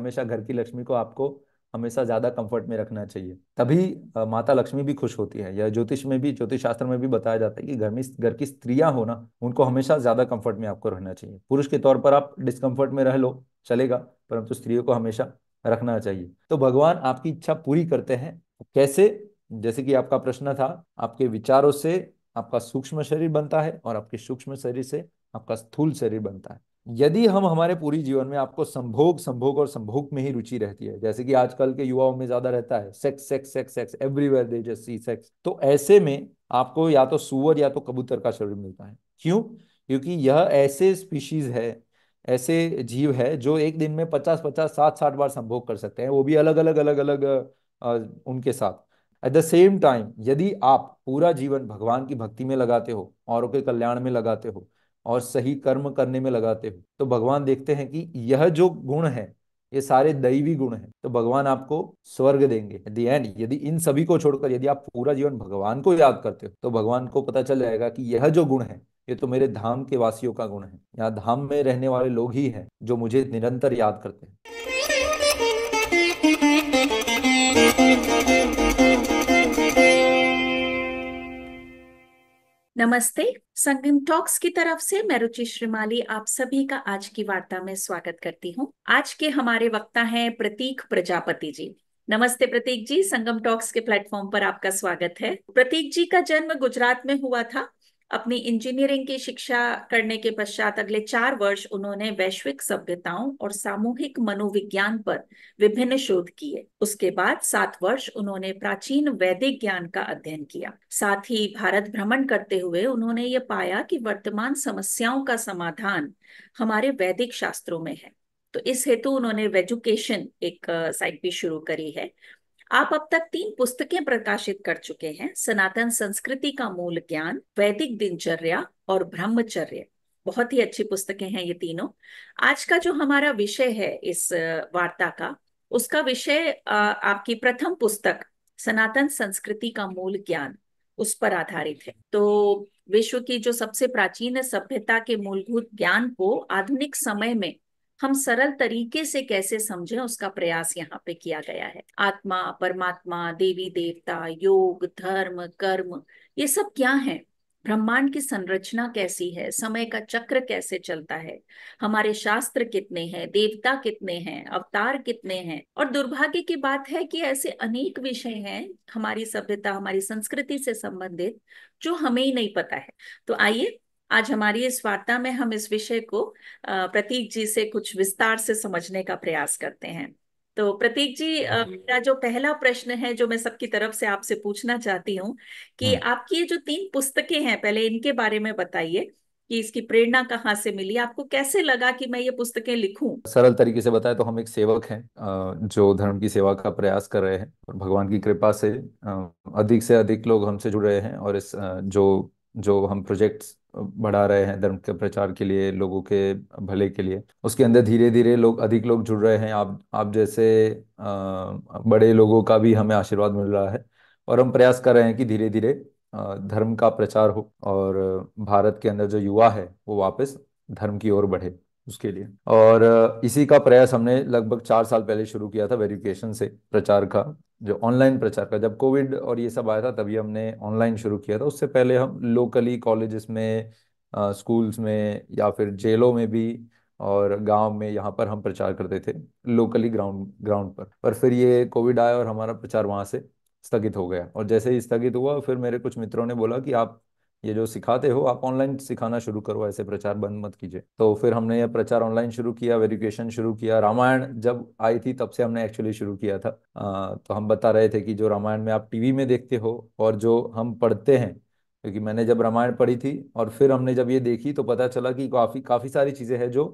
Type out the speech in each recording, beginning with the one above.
हमेशा घर की लक्ष्मी को आपको हमेशा ज्यादा कंफर्ट में रखना चाहिए तभी माता लक्ष्मी भी खुश होती है या ज्योतिष में भी ज्योतिष शास्त्र में भी बताया जाता है कि घर में घर की स्त्रियां हो ना उनको हमेशा ज्यादा कंफर्ट में आपको रहना चाहिए पुरुष के तौर पर आप डिस्कम्फर्ट में रह लो चलेगा परंतु स्त्रियों को हमेशा रखना चाहिए तो भगवान आपकी इच्छा पूरी करते हैं कैसे जैसे कि आपका प्रश्न था आपके विचारों से आपका सूक्ष्म शरीर बनता है और आपके सूक्ष्म शरीर से आपका स्थूल शरीर बनता है यदि हम हमारे पूरी जीवन में आपको संभोग संभोग और संभोग में ही रुचि रहती है जैसे कि आजकल के युवाओं में ज्यादा रहता है sex sex sex sex everywhere they just see sex तो ऐसे में आपको या तो सुअर या तो कबूतर का शरीर मिलता है क्यों क्योंकि यह ऐसे स्पीशीज है ऐसे जीव है जो एक दिन में पचास पचास साठ साठ बार संभोग कर सकते हैं वो भी अलग अलग अलग अलग, उनके साथ एट द सेम टाइम यदि आप पूरा जीवन भगवान की भक्ति में लगाते हो औरों के कल्याण में लगाते हो और सही कर्म करने में लगाते हो तो भगवान देखते हैं कि यह जो गुण है ये सारे दैवी गुण हैं तो भगवान आपको स्वर्ग देंगे एट दी एंड यदि इन सभी को छोड़कर यदि आप पूरा जीवन भगवान को याद करते हो तो भगवान को पता चल जाएगा कि यह जो गुण है ये तो मेरे धाम के वासियों का गुण है यहाँ धाम में रहने वाले लोग ही हैं जो मुझे निरंतर याद करते हैं नमस्ते संगम टॉक्स की तरफ से मैं रुचि श्रीमाली आप सभी का आज की वार्ता में स्वागत करती हूँ आज के हमारे वक्ता हैं प्रतीक प्रजापति जी नमस्ते प्रतीक जी संगम टॉक्स के प्लेटफॉर्म पर आपका स्वागत है प्रतीक जी का जन्म गुजरात में हुआ था अपनी इंजीनियरिंग की शिक्षा करने के पश्चात अगले चार वर्ष उन्होंने वैश्विक सभ्यताओं और सामूहिक मनोविज्ञान पर विभिन्न शोध किए उसके बाद सात वर्ष उन्होंने प्राचीन वैदिक ज्ञान का अध्ययन किया साथ ही भारत भ्रमण करते हुए उन्होंने ये पाया कि वर्तमान समस्याओं का समाधान हमारे वैदिक शास्त्रों में है तो इस हेतु उन्होंने वेजुकेशन एक साइट भी शुरू करी है आप अब तक तीन पुस्तकें प्रकाशित कर चुके हैं सनातन संस्कृति का मूल ज्ञान वैदिक दिनचर्या और ब्रह्मचर्य बहुत ही अच्छी पुस्तकें हैं ये तीनों आज का जो हमारा विषय है इस वार्ता का उसका विषय आपकी प्रथम पुस्तक सनातन संस्कृति का मूल ज्ञान उस पर आधारित है तो विश्व की जो सबसे प्राचीन सभ्यता के मूलभूत ज्ञान को आधुनिक समय में हम सरल तरीके से कैसे समझें उसका प्रयास यहाँ पे किया गया है आत्मा परमात्मा देवी देवता योग धर्म कर्म ये सब क्या है ब्रह्मांड की संरचना कैसी है समय का चक्र कैसे चलता है हमारे शास्त्र कितने हैं देवता कितने हैं अवतार कितने हैं और दुर्भाग्य की बात है कि ऐसे अनेक विषय हैं हमारी सभ्यता हमारी संस्कृति से संबंधित जो हमें ही नहीं पता है तो आइए आज हमारी इस वार्ता में हम इस विषय को प्रतीक जी से कुछ विस्तार से समझने का प्रयास करते हैं तो प्रतीक जी मेरा जो पहला प्रश्न है जो मैं सबकी तरफ से आपसे पूछना चाहती हूँ कि हाँ। आपकी ये जो तीन पुस्तकें हैं पहले इनके बारे में बताइए कि इसकी प्रेरणा कहाँ से मिली आपको कैसे लगा कि मैं ये पुस्तकें लिखूं सरल तरीके से बताए तो हम एक सेवक हैं जो धर्म की सेवा का प्रयास कर रहे हैं और भगवान की कृपा से अधिक से अधिक लोग हमसे जुड़ रहे हैं और इस जो जो हम प्रोजेक्ट्स बढ़ा रहे हैं धर्म के प्रचार के लिए लोगों के भले के लिए उसके अंदर धीरे धीरे लोग अधिक लोग जुड़ रहे हैं आप आप जैसे बड़े लोगों का भी हमें आशीर्वाद मिल रहा है और हम प्रयास कर रहे हैं कि धीरे धीरे धर्म का प्रचार हो और भारत के अंदर जो युवा है वो वापस धर्म की ओर बढ़े उसके लिए और इसी का प्रयास हमने लगभग चार साल पहले शुरू किया था वेरिफिकेशन से प्रचार का जो ऑनलाइन प्रचार का जब कोविड और ये सब आया था तभी हमने ऑनलाइन शुरू किया था उससे पहले हम लोकली कॉलेजेस में स्कूल्स में या फिर जेलों में भी और गांव में यहाँ पर हम प्रचार करते थे लोकली ग्राउंड ग्राउंड पर पर फिर ये कोविड आया और हमारा प्रचार वहाँ से स्थगित हो गया और जैसे ही स्थगित हुआ फिर मेरे कुछ मित्रों ने बोला कि आप ये जो सिखाते हो आप ऑनलाइन सिखाना शुरू करो ऐसे प्रचार बंद मत कीजिए तो फिर हमने ये प्रचार ऑनलाइन शुरू किया वेरिफिकेशन शुरू किया रामायण जब आई थी तब से हमने एक्चुअली शुरू किया था आ, तो हम बता रहे थे कि जो रामायण में आप टीवी में देखते हो और जो हम पढ़ते हैं क्योंकि मैंने जब रामायण पढ़ी थी और फिर हमने जब ये देखी तो पता चला कि काफ़ी काफ़ी सारी चीज़ें हैं जो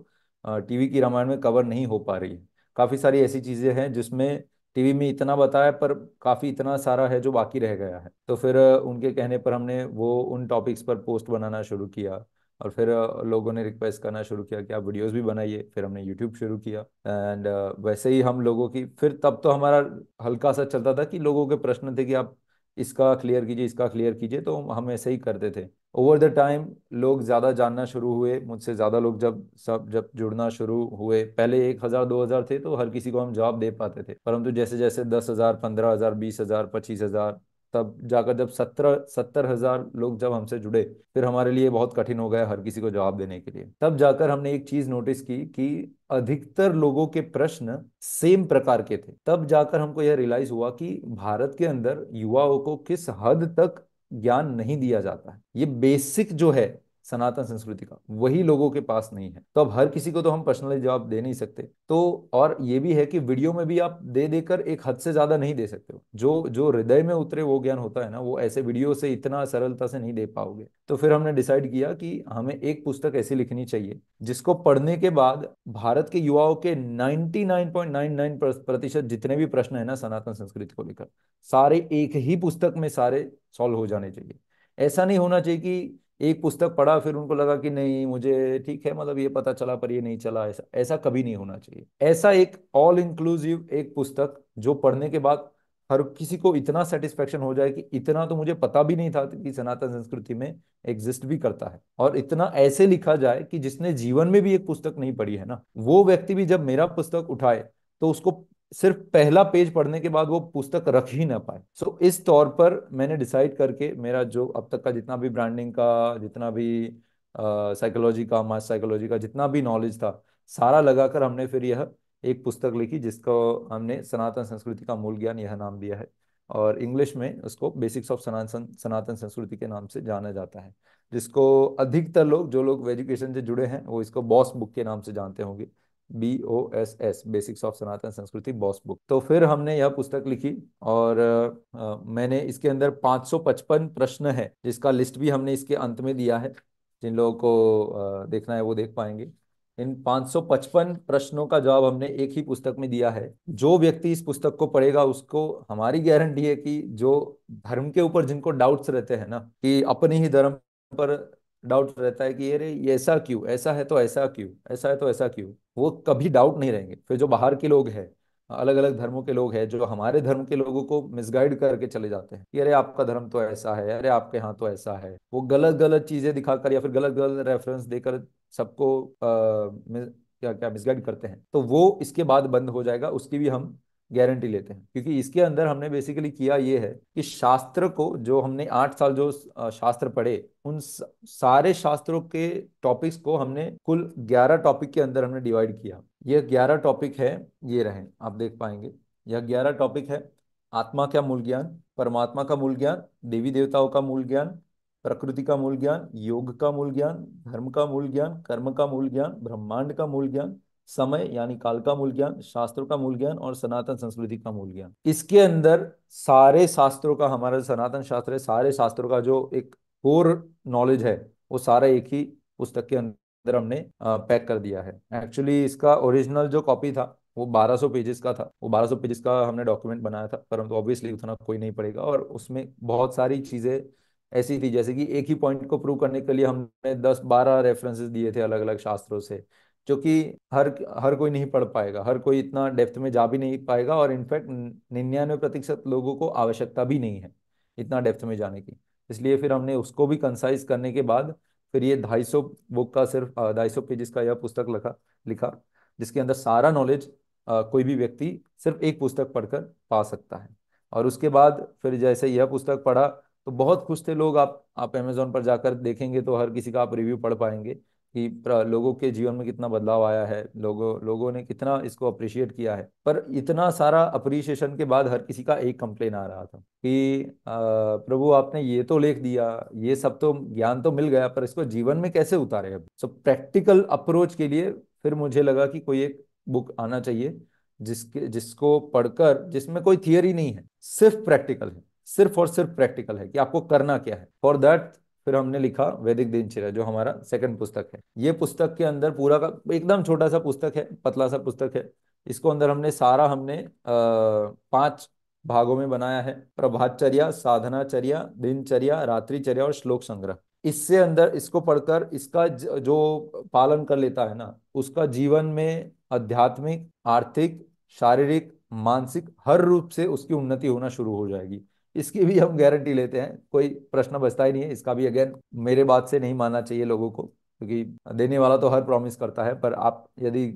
टीवी की रामायण में कवर नहीं हो पा रही है काफ़ी सारी ऐसी चीज़ें हैं जिसमें टीवी में इतना बताया पर काफ़ी इतना सारा है जो बाकी रह गया है तो फिर उनके कहने पर हमने वो उन टॉपिक्स पर पोस्ट बनाना शुरू किया और फिर लोगों ने रिक्वेस्ट करना शुरू किया कि आप वीडियोस भी बनाइए फिर हमने यूट्यूब शुरू किया एंड वैसे ही हम लोगों की फिर तब तो हमारा हल्का सा चलता था कि लोगों के प्रश्न थे कि आप इसका क्लियर कीजिए इसका क्लियर कीजिए तो हम ऐसे ही करते थे ओवर द टाइम लोग ज़्यादा जानना शुरू हुए मुझसे ज़्यादा लोग जब सब जब जुड़ना शुरू हुए पहले एक हज़ार दो हज़ार थे तो हर किसी को हम जॉब दे पाते थे परंतु जैसे जैसे दस हज़ार पंद्रह हज़ार बीस हज़ार पच्चीस हज़ार तब जाकर जब सत्रह सत्तर हज़ार लोग जब हमसे जुड़े फिर हमारे लिए बहुत कठिन हो गया हर किसी को जवाब देने के लिए तब जाकर हमने एक चीज़ नोटिस की कि अधिकतर लोगों के प्रश्न सेम प्रकार के थे तब जाकर हमको यह रियलाइज हुआ कि भारत के अंदर युवाओं को किस हद तक ज्ञान नहीं दिया जाता है ये बेसिक जो है सनातन संस्कृति का वही लोगों के पास नहीं है तो अब हर किसी को तो हम पर्सनली जवाब दे नहीं सकते तो और ये भी है कि वीडियो में भी आप दे देकर एक हद से ज्यादा नहीं दे सकते हो जो जो हृदय में उतरे वो ज्ञान होता है ना वो ऐसे वीडियो से इतना सरलता से नहीं दे पाओगे तो फिर हमने डिसाइड किया कि हमें एक पुस्तक ऐसी लिखनी चाहिए जिसको पढ़ने के बाद भारत के युवाओं के 99.99 प्रतिशत जितने भी प्रश्न है ना सनातन संस्कृति को लेकर सारे एक ही पुस्तक में सारे सॉल्व हो जाने चाहिए ऐसा नहीं होना चाहिए कि एक पुस्तक पढ़ा फिर उनको लगा कि नहीं मुझे ठीक है मतलब ये पता चला पर ये नहीं चला ऐसा ऐसा कभी नहीं होना चाहिए ऐसा एक ऑल इंक्लूसिव एक पुस्तक जो पढ़ने के बाद हर किसी को इतना सेटिस्फेक्शन हो जाए कि इतना तो मुझे पता भी नहीं था कि सनातन संस्कृति में एग्जिस्ट भी करता है और इतना ऐसे लिखा जाए कि जिसने जीवन में भी एक पुस्तक नहीं पढ़ी है ना वो व्यक्ति भी जब मेरा पुस्तक उठाए तो उसको सिर्फ पहला पेज पढ़ने के बाद वो पुस्तक रख ही ना पाए सो so, इस तौर पर मैंने डिसाइड करके मेरा जो अब तक का जितना भी ब्रांडिंग का जितना भी साइकोलॉजी का मास साइकोलॉजी का जितना भी नॉलेज था सारा लगाकर हमने फिर यह एक पुस्तक लिखी जिसको हमने सनातन संस्कृति का मूल ज्ञान यह नाम दिया है और इंग्लिश में उसको बेसिक्स ऑफ सनातन सनातन संस्कृति के नाम से जाना जाता है जिसको अधिकतर लोग जो लोग एजुकेशन से जुड़े हैं वो इसको बॉस बुक के नाम से जानते होंगे B O S S basics of Sanatan Sanskriti boss book तो फिर हमने यह पुस्तक लिखी और आ, मैंने इसके अंदर 555 प्रश्न है जिसका लिस्ट भी हमने इसके अंत में दिया है जिन लोगों को आ, देखना है वो देख पाएंगे इन 555 प्रश्नों का जवाब हमने एक ही पुस्तक में दिया है जो व्यक्ति इस पुस्तक को पढ़ेगा उसको हमारी गारंटी है कि जो धर्म के ऊपर जिनको डाउट्स रहते हैं ना कि अपने ही धर्म पर डाउट रहता है कि ये ये ऐसा क्यों ऐसा है तो ऐसा क्यों ऐसा है तो ऐसा क्यों वो कभी डाउट नहीं रहेंगे फिर जो बाहर के लोग हैं अलग अलग धर्मों के लोग हैं जो हमारे धर्म के लोगों को मिसगाइड करके चले जाते हैं कि अरे आपका धर्म तो ऐसा है अरे आपके यहाँ तो ऐसा है वो गलत गलत चीजें दिखाकर या फिर गलत गलत रेफरेंस देकर सबको क्या क्या मिसगाइड करते हैं तो वो इसके बाद बंद हो जाएगा उसकी भी हम गारंटी लेते हैं क्योंकि इसके अंदर हमने बेसिकली किया ये है कि शास्त्र को जो हमने आठ साल जो शास्त्र पढ़े उन सारे शास्त्रों के टॉपिक्स को हमने कुल ग्यारह टॉपिक के अंदर हमने डिवाइड किया ये ग्यारह टॉपिक है ये रहे आप देख पाएंगे यह ग्यारह टॉपिक है आत्मा का मूल ज्ञान परमात्मा का मूल ज्ञान देवी देवताओं का मूल ज्ञान प्रकृति का मूल ज्ञान योग का मूल ज्ञान धर्म का मूल ज्ञान कर्म का मूल ज्ञान ब्रह्मांड का मूल ज्ञान समय यानी काल का मूल ज्ञान शास्त्रों का मूल ज्ञान और सनातन संस्कृति का मूल ज्ञान इसके अंदर सारे शास्त्रों का हमारा सनातन शास्त्र है सारे शास्त्रों का जो एक कोर नॉलेज है वो सारा एक ही पुस्तक के अंदर हमने पैक कर दिया है एक्चुअली इसका ओरिजिनल जो कॉपी था वो 1200 पेजेस का था वो 1200 पेजेस का हमने डॉक्यूमेंट बनाया था परंतु ऑब्वियसली उतना कोई नहीं पड़ेगा और उसमें बहुत सारी चीज़ें ऐसी थी जैसे कि एक ही पॉइंट को प्रूव करने के लिए हमने 10-12 रेफरेंसेस दिए थे अलग अलग शास्त्रों से जो कि हर हर कोई नहीं पढ़ पाएगा हर कोई इतना डेप्थ में जा भी नहीं पाएगा और इनफैक्ट निन्यानवे प्रतिशत लोगों को आवश्यकता भी नहीं है इतना डेप्थ में जाने की इसलिए फिर हमने उसको भी कंसाइज करने के बाद फिर ये ढाई सौ बुक का सिर्फ ढाई सौ पेजेस का यह पुस्तक लिखा लिखा जिसके अंदर सारा नॉलेज कोई भी व्यक्ति सिर्फ एक पुस्तक पढ़कर पा सकता है और उसके बाद फिर जैसे यह पुस्तक पढ़ा तो बहुत खुश थे लोग आप आप अमेजोन पर जाकर देखेंगे तो हर किसी का आप रिव्यू पढ़ पाएंगे कि लोगों के जीवन में कितना बदलाव आया है लोगों लोगों ने कितना इसको अप्रिशिएट किया है पर इतना सारा अप्रिशिएशन के बाद हर किसी का एक कंप्लेन आ रहा था कि प्रभु आपने ये तो लेख दिया ये सब तो ज्ञान तो मिल गया पर इसको जीवन में कैसे उतारे अब सो प्रैक्टिकल अप्रोच के लिए फिर मुझे लगा कि कोई एक बुक आना चाहिए जिसके जिसको पढ़कर जिसमें कोई थियरी नहीं है सिर्फ प्रैक्टिकल है सिर्फ और सिर्फ प्रैक्टिकल है कि आपको करना क्या है फॉर दैट फिर हमने लिखा वैदिक दिनचर्या जो हमारा सेकंड पुस्तक है ये पुस्तक के अंदर पूरा का एकदम छोटा सा पुस्तक है पतला सा पुस्तक है इसको अंदर हमने सारा हमने पांच भागों में बनाया है प्रभातचर्या साधनाचर्या दिनचर्या रात्रिचर्या और श्लोक संग्रह इससे अंदर इसको पढ़कर इसका जो पालन कर लेता है ना उसका जीवन में आध्यात्मिक आर्थिक शारीरिक मानसिक हर रूप से उसकी उन्नति होना शुरू हो जाएगी इसकी भी हम गारंटी लेते हैं कोई प्रश्न बचता ही नहीं है इसका भी अगेन मेरे बात से नहीं मानना चाहिए लोगों को क्योंकि देने वाला तो हर प्रॉमिस करता है पर आप यदि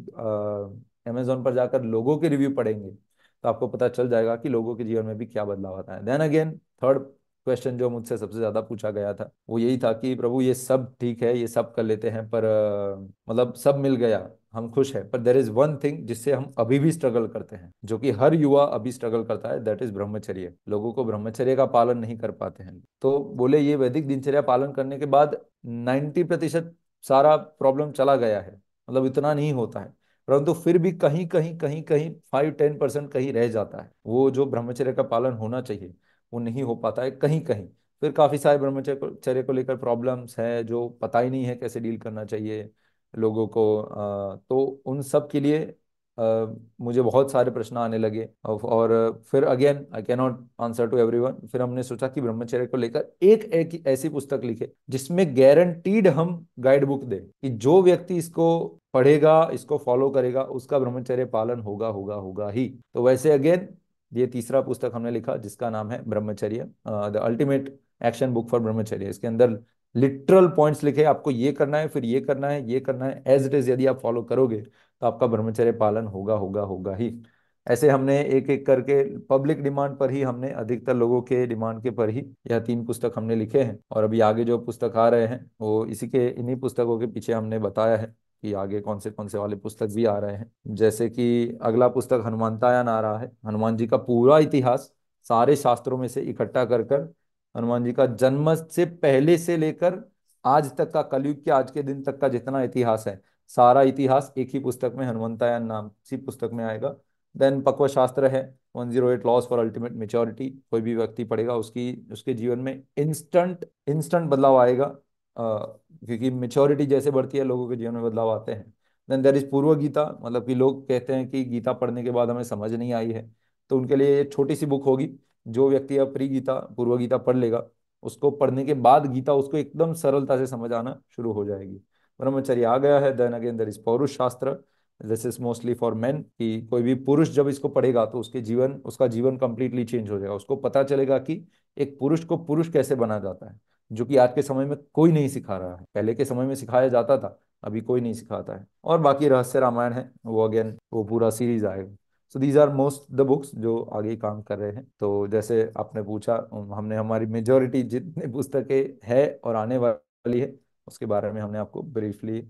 अमेजोन पर जाकर लोगों के रिव्यू पढ़ेंगे तो आपको पता चल जाएगा कि लोगों के जीवन में भी क्या बदलाव आता है देन अगेन थर्ड क्वेश्चन जो मुझसे सबसे ज्यादा पूछा गया था वो यही था कि प्रभु ये सब ठीक है ये सब कर लेते हैं पर मतलब सब मिल गया हम खुश है पर देर इज वन थिंग जिससे हम अभी भी स्ट्रगल करते हैं जो कि हर युवा अभी स्ट्रगल करता है दैट इज ब्रह्मचर्य लोगों को ब्रह्मचर्य का पालन नहीं कर पाते हैं तो बोले ये वैदिक दिनचर्या पालन करने के बाद नाइन्टी प्रतिशत सारा प्रॉब्लम चला गया है मतलब इतना नहीं होता है परंतु फिर भी कहीं कहीं कहीं कहीं फाइव टेन परसेंट कहीं रह जाता है वो जो ब्रह्मचर्य का पालन होना चाहिए वो नहीं हो पाता है कहीं कहीं फिर काफ़ी सारे ब्रह्मचर्य को, को लेकर प्रॉब्लम्स हैं जो पता ही नहीं है कैसे डील करना चाहिए लोगों को तो उन सब के लिए मुझे बहुत सारे प्रश्न आने लगे और फिर again I can not answer to every फिर हमने सोचा कि ब्रह्मचर्य को लेकर एक एक ऐसी पुस्तक लिखे जिसमें गारंटीड हम गाइड बुक दें कि जो व्यक्ति इसको पढ़ेगा इसको फॉलो करेगा उसका ब्रह्मचर्य पालन होगा होगा होगा ही तो वैसे अगेन ये तीसरा पुस्तक हमने लिखा जिसका नाम है Brahmacharya the ultimate action book for Brahmacharya इसके अंदर लिटरल पॉइंट्स लिखे आपको ये करना है फिर ये करना है ये करना है एज इट इज यदि आप फॉलो करोगे तो आपका ब्रह्मचर्य पालन होगा होगा होगा ही ऐसे हमने एक एक करके पब्लिक डिमांड पर ही हमने अधिकतर लोगों के डिमांड के पर ही यह तीन पुस्तक हमने लिखे हैं और अभी आगे जो पुस्तक आ रहे हैं वो इसी के इन्हीं पुस्तकों के पीछे हमने बताया है कि आगे कौन से कौन से वाले पुस्तक भी आ रहे हैं जैसे कि अगला पुस्तक हनुमानतायन आ रहा है हनुमान जी का पूरा इतिहास सारे शास्त्रों में से इकट्ठा कर कर हनुमान जी का जन्म से पहले से लेकर आज तक का कलयुग के आज के दिन तक का जितना इतिहास है सारा इतिहास एक ही पुस्तक में हनुमंतायन नाम सी पुस्तक में आएगा देन पक्व शास्त्र है 108 लॉस फॉर अल्टीमेट मेच्योरिटी कोई भी व्यक्ति पढ़ेगा उसकी उसके जीवन में इंस्टेंट इंस्टेंट बदलाव आएगा आ, क्योंकि मेच्योरिटी जैसे बढ़ती है लोगों के जीवन में बदलाव आते हैं देन देर इज पूर्व गीता मतलब कि लोग कहते हैं कि गीता पढ़ने के बाद हमें समझ नहीं आई है तो उनके लिए छोटी सी बुक होगी जो व्यक्ति अब प्री गीता पूर्व गीता पढ़ लेगा उसको पढ़ने के बाद गीता उसको एकदम सरलता से समझ आना शुरू हो जाएगी ब्रह्मचर्य आ गया है then again there is Paurush Shastra this is mostly for man कि कोई भी पुरुष जब इसको पढ़ेगा तो उसके जीवन उसका जीवन कंप्लीटली चेंज हो जाएगा उसको पता चलेगा कि एक पुरुष को पुरुष कैसे बना जाता है जो कि आज के समय में कोई नहीं सिखा रहा है पहले के समय में सिखाया जाता था अभी कोई नहीं सिखाता है और बाकी रहस्य रामायण है वो अगेन वो पूरा सीरीज आएगा so these are most the books जो आगे काम कर रहे हैं तो जैसे आपने पूछा हमने हमारी मेजोरिटी जितनी पुस्तकें है और आने वाली है उसके बारे में हमने आपको ब्रीफली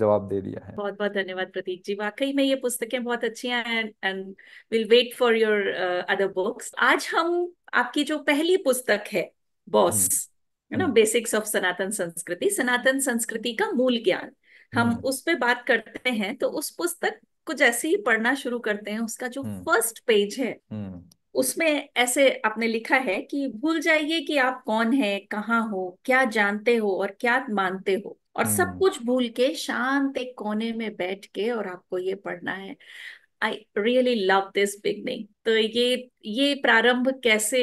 जवाब दे दिया है बहुत बहुत धन्यवाद प्रतीक जी वाकई में ये पुस्तकें बहुत अच्छी हैं and will wait for your other books आज हम आपकी जो पहली पुस्तक है बॉस हम्म, है ना बेसिक्स हम्म। ऑफ सनातन संस्कृति सनातन संस्कृति का मूल ज्ञान हम हम्म। उस पर बात करते हैं तो उस पुस्तक कुछ ऐसे ही पढ़ना शुरू करते हैं उसका जो फर्स्ट हम्म। पेज है हम्म। उसमें ऐसे आपने लिखा है कि भूल जाइए कि आप कौन है कहाँ हो क्या जानते हो और क्या मानते हो और सब हम्म। कुछ भूल के शांत एक कोने में बैठ के और आपको ये पढ़ना है I really love this beginning तो ये ये प्रारंभ कैसे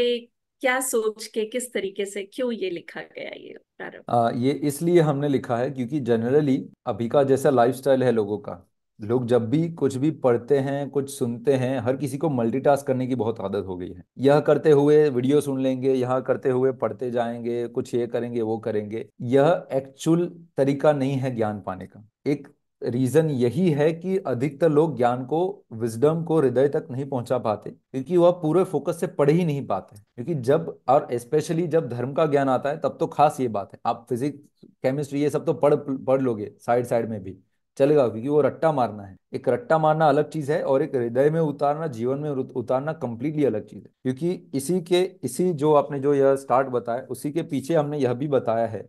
क्या सोच के किस तरीके से क्यों ये लिखा गया ये प्रारंभ ये इसलिए हमने लिखा है क्योंकि जनरली अभी का जैसा लाइफस्टाइल है लोगों का लोग जब भी कुछ भी पढ़ते हैं कुछ सुनते हैं हर किसी को मल्टीटास्क करने की बहुत आदत हो गई है यह करते हुए वीडियो सुन लेंगे यह करते हुए पढ़ते जाएंगे कुछ ये करेंगे वो करेंगे यह एक्चुअल तरीका नहीं है ज्ञान पाने का एक रीजन यही है कि अधिकतर लोग ज्ञान को विजडम को हृदय तक नहीं पहुंचा पाते क्योंकि वह पूरे फोकस से पढ़ ही नहीं पाते क्योंकि जब और स्पेशली जब धर्म का ज्ञान आता है तब तो खास ये बात है आप फिजिक्स केमिस्ट्री ये सब तो पढ़ पढ़ लोगे साइड साइड में भी चलेगा क्योंकि वो रट्टा मारना है एक रट्टा मारना अलग चीज है और एक हृदय में उतारना जीवन में उतारना कंप्लीटली अलग चीज है क्योंकि इसी के इसी जो आपने जो यह स्टार्ट बताया उसी के पीछे हमने यह भी बताया है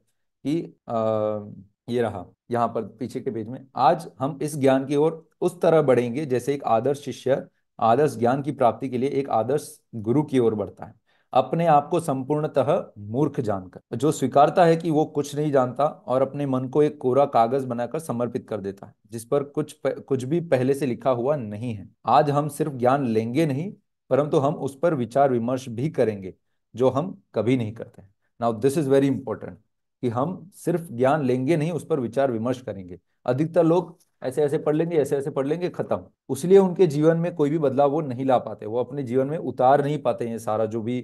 कि आ, ये रहा यहाँ पर पीछे के पेज में आज हम इस ज्ञान की ओर उस तरह बढ़ेंगे जैसे एक आदर्श शिष्य आदर्श ज्ञान की प्राप्ति के लिए एक आदर्श गुरु की ओर बढ़ता है अपने आप को संपूर्णतः मूर्ख जानकर जो स्वीकारता है कि वो कुछ नहीं जानता और अपने मन को एक कोरा कागज बनाकर समर्पित कर देता है जिस पर कुछ कुछ भी पहले से लिखा हुआ नहीं है आज हम सिर्फ ज्ञान लेंगे नहीं परंतु हम उस पर विचार विमर्श भी करेंगे जो हम कभी नहीं करते now this is very important कि हम सिर्फ ज्ञान लेंगे नहीं उस पर विचार विमर्श करेंगे अधिकतर लोग ऐसे ऐसे पढ़ लेंगे ऐसे ऐसे पढ़ लेंगे खत्म उसलिए उनके जीवन में कोई भी बदलाव वो नहीं ला पाते वो अपने जीवन में उतार नहीं पाते हैं सारा जो भी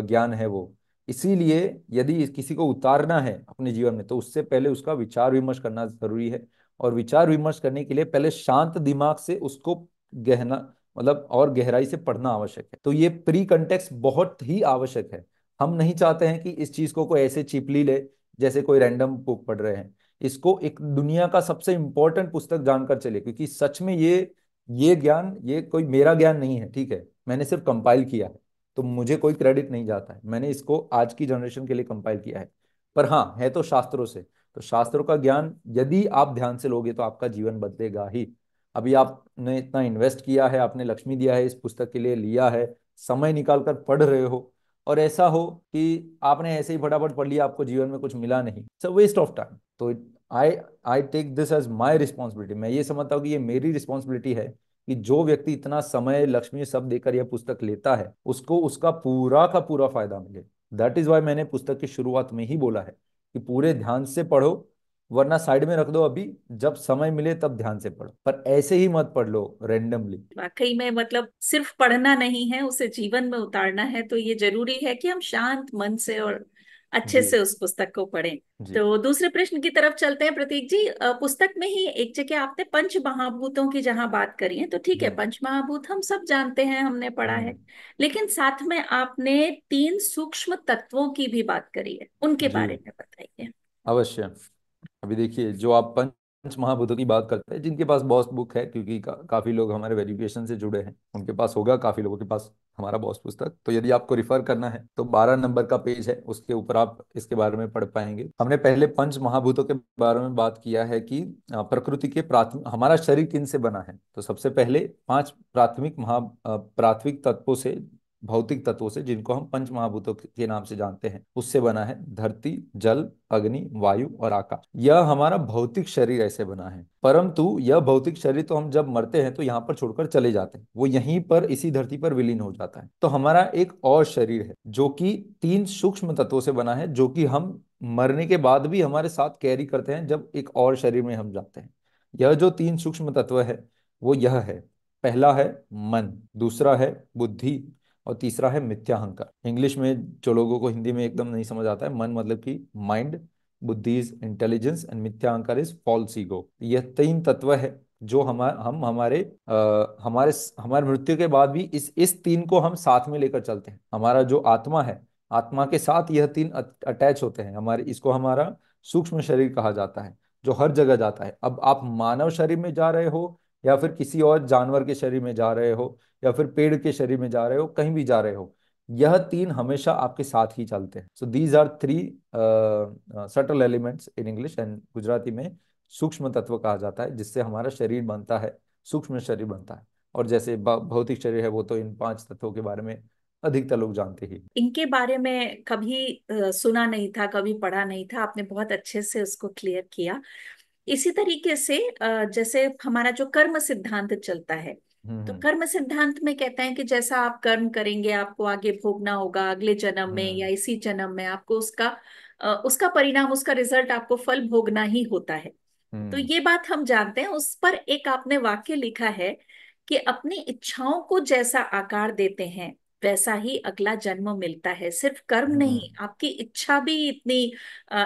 ज्ञान है वो इसीलिए यदि किसी को उतारना है अपने जीवन में तो उससे पहले उसका विचार विमर्श करना जरूरी है और विचार विमर्श करने के लिए पहले शांत दिमाग से उसको गहना मतलब और गहराई से पढ़ना आवश्यक है तो ये प्री कंटेक्स बहुत ही आवश्यक है हम नहीं चाहते हैं कि इस चीज को कोई ऐसे चिपली ले जैसे कोई रैंडम बुक पढ़ रहे हैं इसको एक दुनिया का सबसे इंपॉर्टेंट पुस्तक जानकर चले क्योंकि सच में ये ये ज्ञान ये कोई मेरा ज्ञान नहीं है ठीक है मैंने सिर्फ कंपाइल किया है तो मुझे कोई क्रेडिट नहीं जाता है मैंने इसको आज की जनरेशन के लिए कंपाइल किया है पर हाँ है तो शास्त्रों से तो शास्त्रों का ज्ञान यदि आप ध्यान से लोगे तो आपका जीवन बदलेगा ही अभी आपने इतना इन्वेस्ट किया है आपने लक्ष्मी दिया है इस पुस्तक के लिए लिया है समय निकाल कर पढ़ रहे हो और ऐसा हो कि आपने ऐसे ही फटाफट पढ़ लिया आपको जीवन में कुछ मिला नहीं इट्स वेस्ट ऑफ टाइम तो I I take this as my responsibility मैं ये समझता हूँ कि ये मेरी रिस्पॉन्सिबिलिटी है कि जो व्यक्ति इतना समय लक्ष्मी सब देकर यह पुस्तक लेता है उसको उसका पूरा का पूरा फायदा मिले दैट इज वाई मैंने पुस्तक की शुरुआत में ही बोला है कि पूरे ध्यान से पढ़ो वरना साइड में रख दो अभी जब समय मिले तब ध्यान से पढ़ो पर ऐसे ही मत पढ़ लो रेंडमली वाकई में मतलब सिर्फ पढ़ना नहीं है उसे जीवन में उतारना है तो ये जरूरी है कि हम शांत मन से और अच्छे से उस पुस्तक को पढ़ें तो दूसरे प्रश्न की तरफ चलते हैं प्रतीक जी पुस्तक में ही एक जगह आपने पंच महाभूतों की जहां बात करी है तो ठीक है पंच महाभूत हम सब जानते हैं हमने पढ़ा है हम्म। लेकिन साथ में आपने तीन सूक्ष्म तत्वों की भी बात करी है उनके बारे में बताइए अवश्य अभी देखिए जो आप पंच पंच महाभूतों की बात करते हैं जिनके पास बॉस बुक है क्योंकि का, काफी लोग हमारे वेरिफिकेशन से जुड़े हैं उनके पास होगा काफी लोगों के पास हमारा बॉस पुस्तक तो यदि आपको रिफर करना है तो 12 नंबर का पेज है उसके ऊपर आप इसके बारे में पढ़ पाएंगे हमने पहले पंच महाभूतों के बारे में बात किया है कि प्रकृति के प्राथमिक हमारा शरीर किन से बना है तो सबसे पहले पांच प्राथमिक महा प्राथमिक तत्वों से भौतिक तत्वों से जिनको हम पंच महाभूतों के नाम से जानते हैं उससे बना है धरती जल अग्नि वायु और आकाश यह हमारा भौतिक शरीर ऐसे बना है परंतु यह भौतिक शरीर तो हम जब मरते हैं तो यहाँ पर छोड़कर चले जाते हैं वो यहीं पर इसी धरती पर विलीन हो जाता है तो हमारा एक और शरीर है जो कि तीन सूक्ष्म तत्वों से बना है जो कि हम मरने के बाद भी हमारे साथ कैरी करते हैं जब एक और शरीर में हम जाते हैं यह जो तीन सूक्ष्म तत्व है वो यह है पहला है मन दूसरा है बुद्धि और तीसरा है मिथ्या अहंकार इंग्लिश में जो लोगों को हिंदी में एकदम नहीं समझ आता है मन मतलब कि माइंड बुद्धि इज इंटेलिजेंस एंड मिथ्या अहंकार इज फॉल्स ईगो यह तीन तत्व है जो हम हम हमारे आ, हमारे हमारे मृत्यु के बाद भी इस इस तीन को हम साथ में लेकर चलते हैं हमारा जो आत्मा है आत्मा के साथ यह तीन अटैच होते हैं हमारे इसको हमारा सूक्ष्म शरीर कहा जाता है जो हर जगह जाता है अब आप मानव शरीर में जा रहे हो या फिर किसी और जानवर के शरीर में जा रहे हो या फिर पेड़ के शरीर में जा रहे हो कहीं भी जा रहे हो यह तीन हमेशा आपके साथ ही चलते हैं so these are three subtle elements in English and Gujarati में सूक्ष्म तत्व कहा जाता है जिससे हमारा शरीर बनता है सूक्ष्म शरीर बनता है और जैसे भौतिक शरीर है वो तो इन पांच तत्वों के बारे में अधिकतर लोग जानते ही इनके बारे में कभी सुना नहीं था कभी पढ़ा नहीं था आपने बहुत अच्छे से उसको क्लियर किया इसी तरीके से जैसे हमारा जो कर्म सिद्धांत चलता है हम्म, तो हम्म। कर्म सिद्धांत में कहते हैं कि जैसा आप कर्म करेंगे आपको आगे भोगना होगा अगले जन्म में या हम्म। इसी जन्म में आपको उसका उसका परिणाम उसका रिजल्ट आपको फल भोगना ही होता है तो ये बात हम जानते हैं उस पर एक आपने वाक्य लिखा है कि अपनी इच्छाओं को जैसा आकार देते हैं वैसा ही अगला जन्म मिलता है सिर्फ कर्म नहीं हम्म। आपकी इच्छा भी इतनी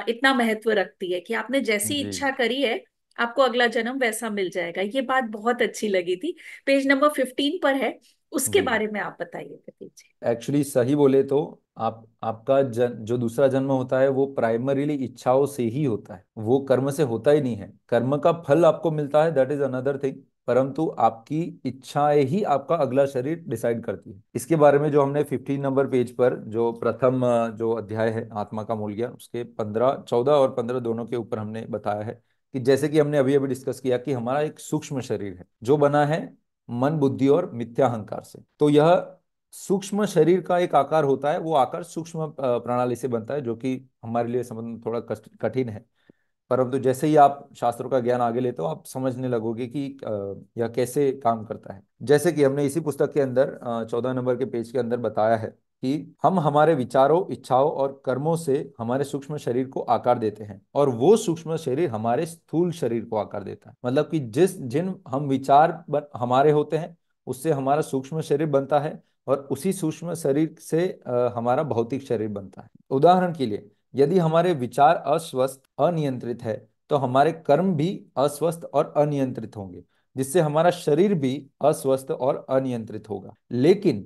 इतना महत्व रखती है कि आपने जैसी इच्छा करी है आपको अगला जन्म वैसा मिल जाएगा ये बात बहुत अच्छी लगी थी पेज नंबर फिफ्टीन पर है उसके बारे में आप बताइए एक्चुअली सही बोले तो आप आपका जन, जो दूसरा जन्म होता है वो प्राइमरीली इच्छाओं से ही होता है वो कर्म से होता ही नहीं है कर्म का फल आपको मिलता है दैट इज अनदर थिंग परंतु आपकी इच्छाएं ही आपका अगला शरीर डिसाइड करती है इसके बारे में जो हमने फिफ्टीन नंबर पेज पर जो प्रथम जो अध्याय है आत्मा का मूल ज्ञान उसके पंद्रह चौदह और पंद्रह दोनों के ऊपर हमने बताया है कि जैसे कि हमने अभी अभी डिस्कस किया कि हमारा एक सूक्ष्म शरीर है जो बना है मन बुद्धि और मिथ्याहंकार से तो यह सूक्ष्म शरीर का एक आकार होता है वो आकार सूक्ष्म प्रणाली से बनता है जो कि हमारे लिए समझ थोड़ा कठिन है परंतु जैसे ही आप शास्त्रों का ज्ञान आगे लेते हो आप समझने लगोगे कि यह कैसे काम करता है जैसे कि हमने इसी पुस्तक के अंदर चौदह नंबर के पेज के अंदर बताया है कि हम हमारे विचारों इच्छाओं और कर्मों से हमारे सूक्ष्म शरीर को आकार देते हैं और वो सूक्ष्म शरीर हमारे स्थूल शरीर को आकार देता है मतलब कि जिस जिन हम विचार बन, हमारे होते हैं उससे हमारा सूक्ष्म शरीर बनता है और उसी सूक्ष्म शरीर से हमारा भौतिक शरीर बनता है उदाहरण के लिए यदि हमारे विचार अस्वस्थ अनियंत्रित है तो हमारे कर्म भी अस्वस्थ और अनियंत्रित होंगे जिससे हमारा शरीर भी अस्वस्थ और अनियंत्रित होगा लेकिन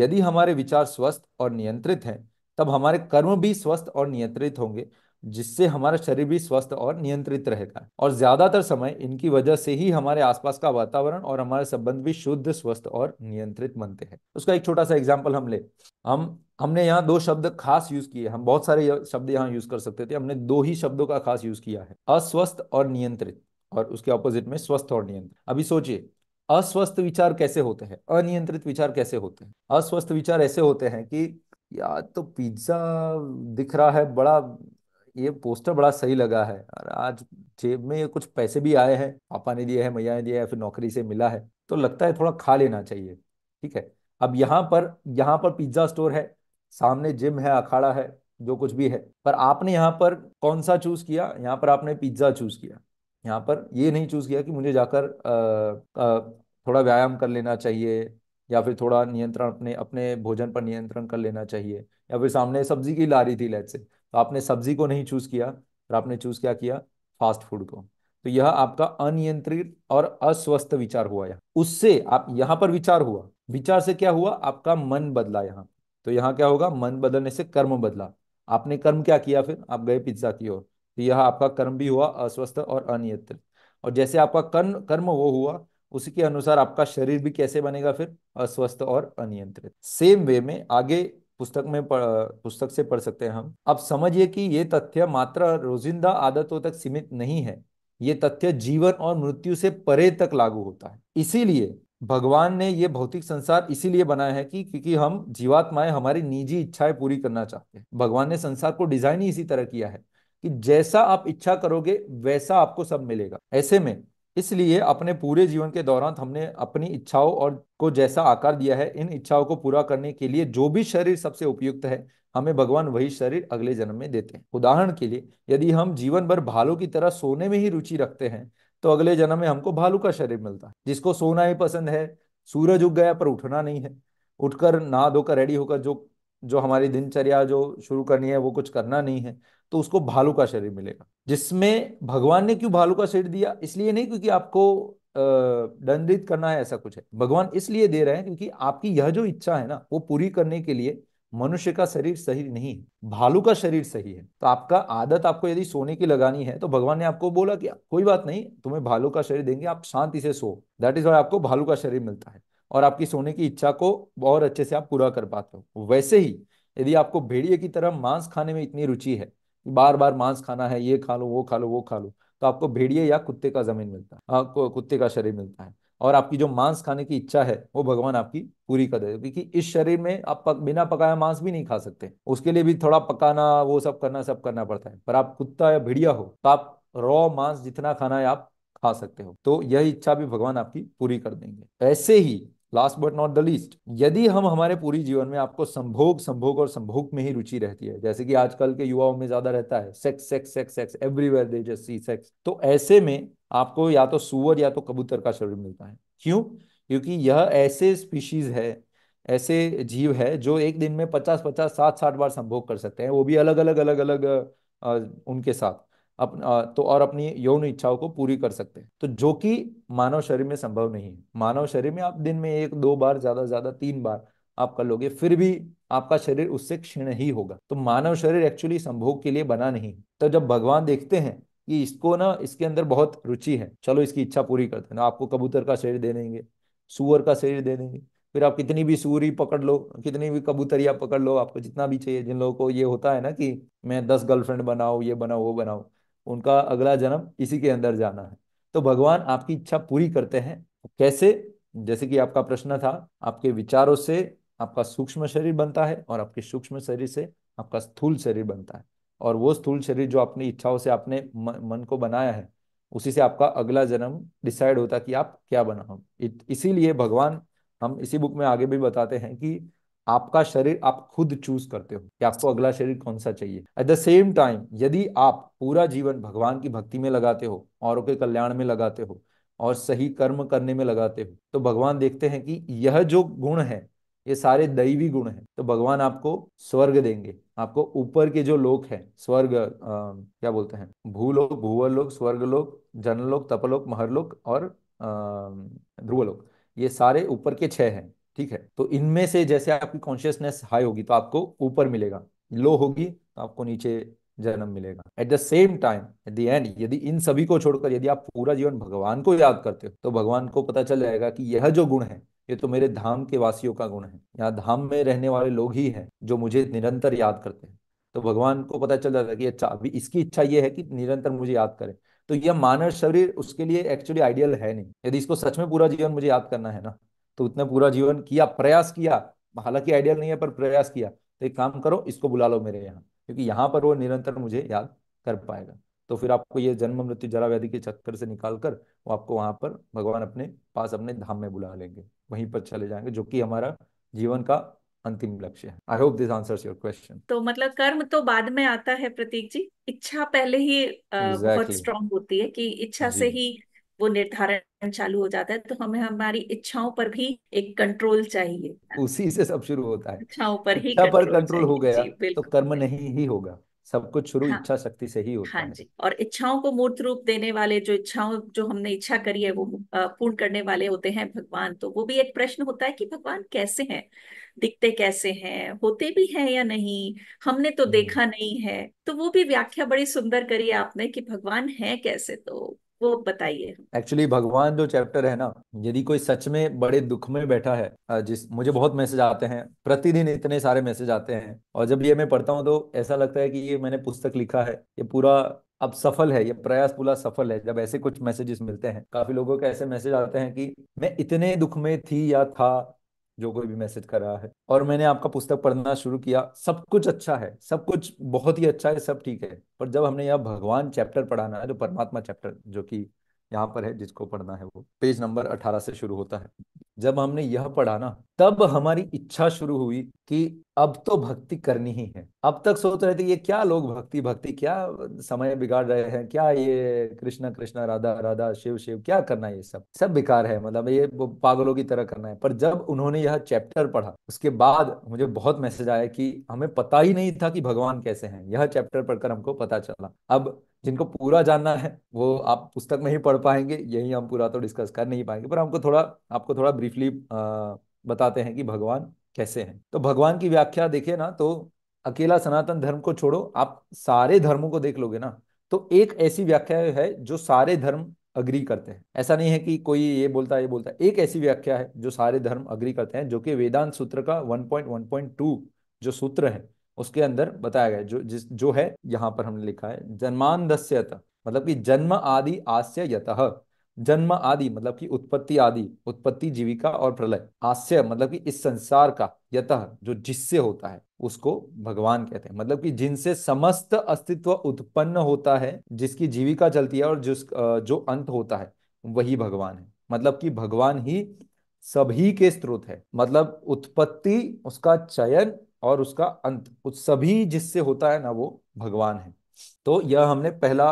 यदि हमारे विचार स्वस्थ और नियंत्रित हैं तब हमारे कर्म भी स्वस्थ और नियंत्रित होंगे जिससे हमारा शरीर भी स्वस्थ और नियंत्रित रहेगा और ज्यादातर समय इनकी वजह से ही हमारे आसपास का वातावरण और हमारे संबंध भी शुद्ध स्वस्थ और नियंत्रित बनते हैं उसका एक छोटा सा एग्जाम्पल हम ले हम हमने यहाँ दो शब्द खास यूज किए हम बहुत सारे शब्द यहाँ यूज कर सकते थे हमने दो ही शब्दों का खास यूज किया है अस्वस्थ और नियंत्रित और उसके ऑपोजिट में स्वस्थ और नियंत्रित अभी सोचिए अस्वस्थ विचार कैसे होते हैं अनियंत्रित विचार कैसे होते हैं अस्वस्थ विचार ऐसे होते हैं कि यार तो पिज्जा दिख रहा है बड़ा ये पोस्टर बड़ा सही लगा है और आज जेब में ये कुछ पैसे भी आए हैं पापा ने दिए है मैया ने दिया है फिर नौकरी से मिला है तो लगता है थोड़ा खा लेना चाहिए ठीक है अब यहाँ पर यहाँ पर पिज्जा स्टोर है सामने जिम है अखाड़ा है जो कुछ भी है पर आपने यहाँ पर कौन सा चूज किया यहाँ पर आपने पिज्जा चूज किया यहाँ पर ये नहीं चूज किया कि मुझे जाकर आ, आ, थोड़ा व्यायाम कर लेना चाहिए या फिर थोड़ा नियंत्रण अपने अपने भोजन पर नियंत्रण कर लेना चाहिए या फिर सामने सब्जी की लारी थी लेट से तो आपने सब्जी को नहीं चूज किया और आपने चूज क्या किया फास्ट फूड को तो यह आपका अनियंत्रित और अस्वस्थ विचार हुआ यहाँ उससे आप यहाँ पर विचार हुआ विचार से क्या हुआ आपका मन बदला यहाँ तो यहाँ क्या होगा मन बदलने से कर्म बदला आपने कर्म क्या किया फिर आप गए पिज्जा की ओर तो यह आपका कर्म भी हुआ अस्वस्थ और अनियंत्रित और जैसे आपका कर्म कर्म वो हुआ उसी के अनुसार आपका शरीर भी कैसे बनेगा फिर अस्वस्थ और अनियंत्रित सेम वे में आगे पुस्तक में पढ़, पुस्तक से पढ़ सकते हैं हम अब समझिए कि ये तथ्य मात्र रोजिंदा आदतों तक सीमित नहीं है ये तथ्य जीवन और मृत्यु से परे तक लागू होता है इसीलिए भगवान ने ये भौतिक संसार इसीलिए बनाया है कि क्योंकि हम जीवात्माएं हमारी निजी इच्छाएं पूरी करना चाहते हैं भगवान ने संसार को डिजाइन ही इसी तरह किया है कि जैसा आप इच्छा करोगे वैसा आपको सब मिलेगा ऐसे में इसलिए अपने पूरे जीवन के दौरान हमने अपनी इच्छाओं और को जैसा आकार दिया है इन इच्छाओं को पूरा करने के लिए जो भी शरीर सबसे उपयुक्त है हमें भगवान वही शरीर अगले जन्म में देते हैं उदाहरण के लिए यदि हम जीवन भर भालू की तरह सोने में ही रुचि रखते हैं तो अगले जन्म में हमको भालू का शरीर मिलता है जिसको सोना ही पसंद है सूरज उग गया पर उठना नहीं है उठकर नहा धोकर रेडी होकर जो जो हमारी दिनचर्या जो शुरू करनी है वो कुछ करना नहीं है तो उसको भालू का शरीर मिलेगा जिसमें भगवान ने क्यों भालू का शरीर दिया इसलिए नहीं क्योंकि आपको दंडित करना है ऐसा कुछ है भगवान इसलिए दे रहे हैं क्योंकि आपकी यह जो इच्छा है ना वो पूरी करने के लिए मनुष्य का शरीर सही नहीं है भालू का शरीर सही है तो आपका आदत आपको यदि सोने की लगानी है तो भगवान ने आपको बोला कि कोई बात नहीं तुम्हें भालू का शरीर देंगे आप शांति से सो दैट इज वाई आपको भालू का शरीर मिलता है और आपकी सोने की इच्छा को और अच्छे से आप पूरा कर पाते हो वैसे ही यदि आपको भेड़िए की तरह मांस खाने में इतनी रुचि है बार बार मांस खाना है ये खा लो वो खा लो वो खा लो तो आपको भेड़िए या कुत्ते का जमीन मिलता है हाँ, कुत्ते का शरीर मिलता है और आपकी जो मांस खाने की इच्छा है वो भगवान आपकी पूरी कर दे क्योंकि इस शरीर में आप पक, बिना पकाया मांस भी नहीं खा सकते उसके लिए भी थोड़ा पकाना वो सब करना सब करना पड़ता है पर आप कुत्ता या भेड़िया हो तो आप रॉ मांस जितना खाना है आप खा सकते हो तो यह इच्छा भी भगवान आपकी पूरी कर देंगे ऐसे ही last but not the least यदि हम हमारे पूरी जीवन में आपको संभोग संभोग और संभोग में ही रुचि रहती है जैसे कि आजकल के युवाओं में ज्यादा रहता है sex sex sex sex everywhere they just see sex तो ऐसे में आपको या तो सुअर या तो कबूतर का शरीर मिलता है क्यों क्योंकि यह ऐसे स्पीशीज है ऐसे जीव है जो एक दिन में पचास पचास सात साठ बार संभोग कर सकते हैं वो भी अलग अलग अलग अलग, अलग उनके साथ अप, तो और अपनी यौन इच्छाओं को पूरी कर सकते हैं तो जो कि मानव शरीर में संभव नहीं है मानव शरीर में आप दिन में एक दो बार ज्यादा ज्यादा तीन बार आप कर लोगे फिर भी आपका शरीर उससे क्षीण ही होगा तो मानव शरीर एक्चुअली संभोग के लिए बना नहीं तो जब भगवान देखते हैं कि इसको ना इसके अंदर बहुत रुचि है चलो इसकी इच्छा पूरी हैं ना आपको कबूतर का शरीर दे देंगे सुअर का शरीर दे देंगे फिर आप कितनी भी सूरी पकड़ लो कितनी भी कबूतरिया पकड़ लो आपको जितना भी चाहिए जिन लोगों को ये होता है ना कि मैं दस गर्लफ्रेंड बनाओ ये बनाओ वो बनाओ उनका अगला जन्म इसी के अंदर जाना है तो भगवान आपकी इच्छा पूरी करते हैं कैसे जैसे कि आपका प्रश्न था आपके विचारों से आपका सूक्ष्म शरीर बनता है और आपके सूक्ष्म शरीर से आपका स्थूल शरीर बनता है और वो स्थूल शरीर जो अपनी इच्छाओं से आपने मन को बनाया है उसी से आपका अगला जन्म डिसाइड होता कि आप क्या बनाओ इसीलिए भगवान हम इसी बुक में आगे भी बताते हैं कि आपका शरीर आप खुद चूज करते हो कि आपको अगला शरीर कौन सा चाहिए एट द सेम टाइम यदि आप पूरा जीवन भगवान की भक्ति में लगाते हो औरों के कल्याण में लगाते हो और सही कर्म करने में लगाते हो तो भगवान देखते हैं कि यह जो गुण है ये सारे दैवी गुण हैं तो भगवान आपको स्वर्ग देंगे आपको ऊपर के जो लोक हैं स्वर्ग आ, क्या बोलते हैं भूलोक भूवर लोक स्वर्ग लोक जनलोक तपलोक महरलोक और ध्रुवलोक ये सारे ऊपर के छह हैं ठीक है तो इनमें से जैसे आपकी कॉन्शियसनेस हाई होगी तो आपको ऊपर मिलेगा लो होगी तो आपको नीचे जन्म मिलेगा at the same time at the end यदि इन सभी को छोड़कर यदि आप पूरा जीवन भगवान को याद करते हो तो भगवान को पता चल जाएगा कि यह जो गुण है ये तो मेरे धाम के वासियों का गुण है यहाँ धाम में रहने वाले लोग ही हैं जो मुझे निरंतर याद करते हैं तो भगवान को पता चल जाता है कि अच्छा अभी इसकी इच्छा ये है कि निरंतर मुझे याद करे तो यह मानव शरीर उसके लिए एक्चुअली आइडियल है नहीं यदि इसको सच में पूरा जीवन मुझे याद करना है ना तो उतने पूरा जीवन किया प्रयास किया हालांकि आइडियल नहीं है पर प्रयास किया तो एक काम करो इसको बुला लो मेरे यहाँ क्योंकि यहाँ पर वो निरंतर मुझे याद कर पाएगा तो फिर आपको ये जन्म मृत्यु जरा व्याधि के चक्कर से निकाल कर वो आपको वहां पर भगवान अपने पास अपने धाम में बुला लेंगे वहीं पर चले जाएंगे जो कि हमारा जीवन का अंतिम लक्ष्य है I hope this answer your question तो मतलब कर्म तो बाद में आता है प्रतीक जी इच्छा पहले ही exactly. बहुत स्ट्रांग होती है कि इच्छा जी. से ही वो निर्धारण चालू हो जाता है तो हमें हमारी इच्छाओं पर भी एक कंट्रोल चाहिए उसी से सब शुरू होता है इच्छाओं पर ही कंट्रोल, पर कंट्रोल हो गया तो कर्म नहीं ही होगा सब कुछ शुरू हाँ, इच्छा शक्ति से ही होता हाँ है जी और इच्छाओं को मूर्त रूप देने वाले जो इच्छाओं जो हमने इच्छा करी है वो पूर्ण करने वाले होते हैं भगवान तो वो भी एक प्रश्न होता है कि भगवान कैसे हैं दिखते कैसे हैं होते भी हैं या नहीं हमने तो हम्म। देखा नहीं है तो वो भी व्याख्या बड़ी सुंदर करी है आपने कि भगवान है कैसे तो वो बताइए एक्चुअली भगवान जो चैप्टर है ना यदि कोई सच में बड़े दुख में बैठा है जिस मुझे बहुत मैसेज आते हैं प्रतिदिन इतने सारे मैसेज आते हैं और जब ये मैं पढ़ता हूँ तो ऐसा लगता है कि ये मैंने पुस्तक लिखा है ये पूरा अब सफल है ये प्रयास पूरा सफल है जब ऐसे कुछ मैसेजेस मिलते हैं काफी लोगों के ऐसे मैसेज आते हैं कि मैं इतने दुख में थी या था जो कोई भी मैसेज कर रहा है और मैंने आपका पुस्तक पढ़ना शुरू किया सब कुछ अच्छा है सब कुछ बहुत ही अच्छा है सब ठीक है पर जब हमने यह भगवान चैप्टर पढ़ाना है जो परमात्मा चैप्टर जो कि यहाँ पर है जिसको पढ़ना है वो पेज नंबर अठारह से शुरू होता है जब हमने यह पढ़ा ना तब हमारी इच्छा शुरू हुई कि अब तो भक्ति करनी ही है अब तक सोच रहे थे ये क्या लोग भक्ति भक्ति क्या समय बिगाड़ रहे हैं क्या ये कृष्णा कृष्णा राधा राधा शिव शिव क्या करना है ये सब सब बेकार है मतलब ये पागलों की तरह करना है पर जब उन्होंने यह चैप्टर पढ़ा उसके बाद मुझे बहुत मैसेज आया कि हमें पता ही नहीं था कि भगवान कैसे हैं यह चैप्टर पढ़कर हमको पता चला अब जिनको पूरा जानना है वो आप पुस्तक में ही पढ़ पाएंगे यही हम पूरा तो डिस्कस कर नहीं पाएंगे पर हमको थोड़ा आपको थोड़ा ब्रीफली बताते हैं कि भगवान कैसे हैं तो भगवान की व्याख्या देखिए ना तो अकेला सनातन धर्म को छोड़ो आप सारे धर्मों को देख लोगे ना तो एक ऐसी व्याख्या है जो सारे धर्म अग्री करते हैं ऐसा नहीं है कि कोई ये बोलता है ये बोलता है एक ऐसी व्याख्या है जो सारे धर्म अग्री करते हैं जो कि वेदांत सूत्र का 1.1.2 जो सूत्र है उसके अंदर बताया गया जो जिस जो है यहाँ पर हमने लिखा है जन्मांधस्यत मतलब कि जन्म आदि आस्य यत जन्म आदि मतलब कि उत्पत्ति आदि उत्पत्ति जीविका और प्रलय आस्य मतलब कि इस संसार का यत जो जिससे होता है उसको भगवान कहते हैं मतलब कि जिनसे समस्त अस्तित्व उत्पन्न होता है जिसकी जीविका चलती है और जिस जो अंत होता है वही भगवान है मतलब कि भगवान ही सभी के स्रोत है मतलब उत्पत्ति उसका चयन और उसका अंत उस सभी जिससे होता है ना वो भगवान है तो यह हमने पहला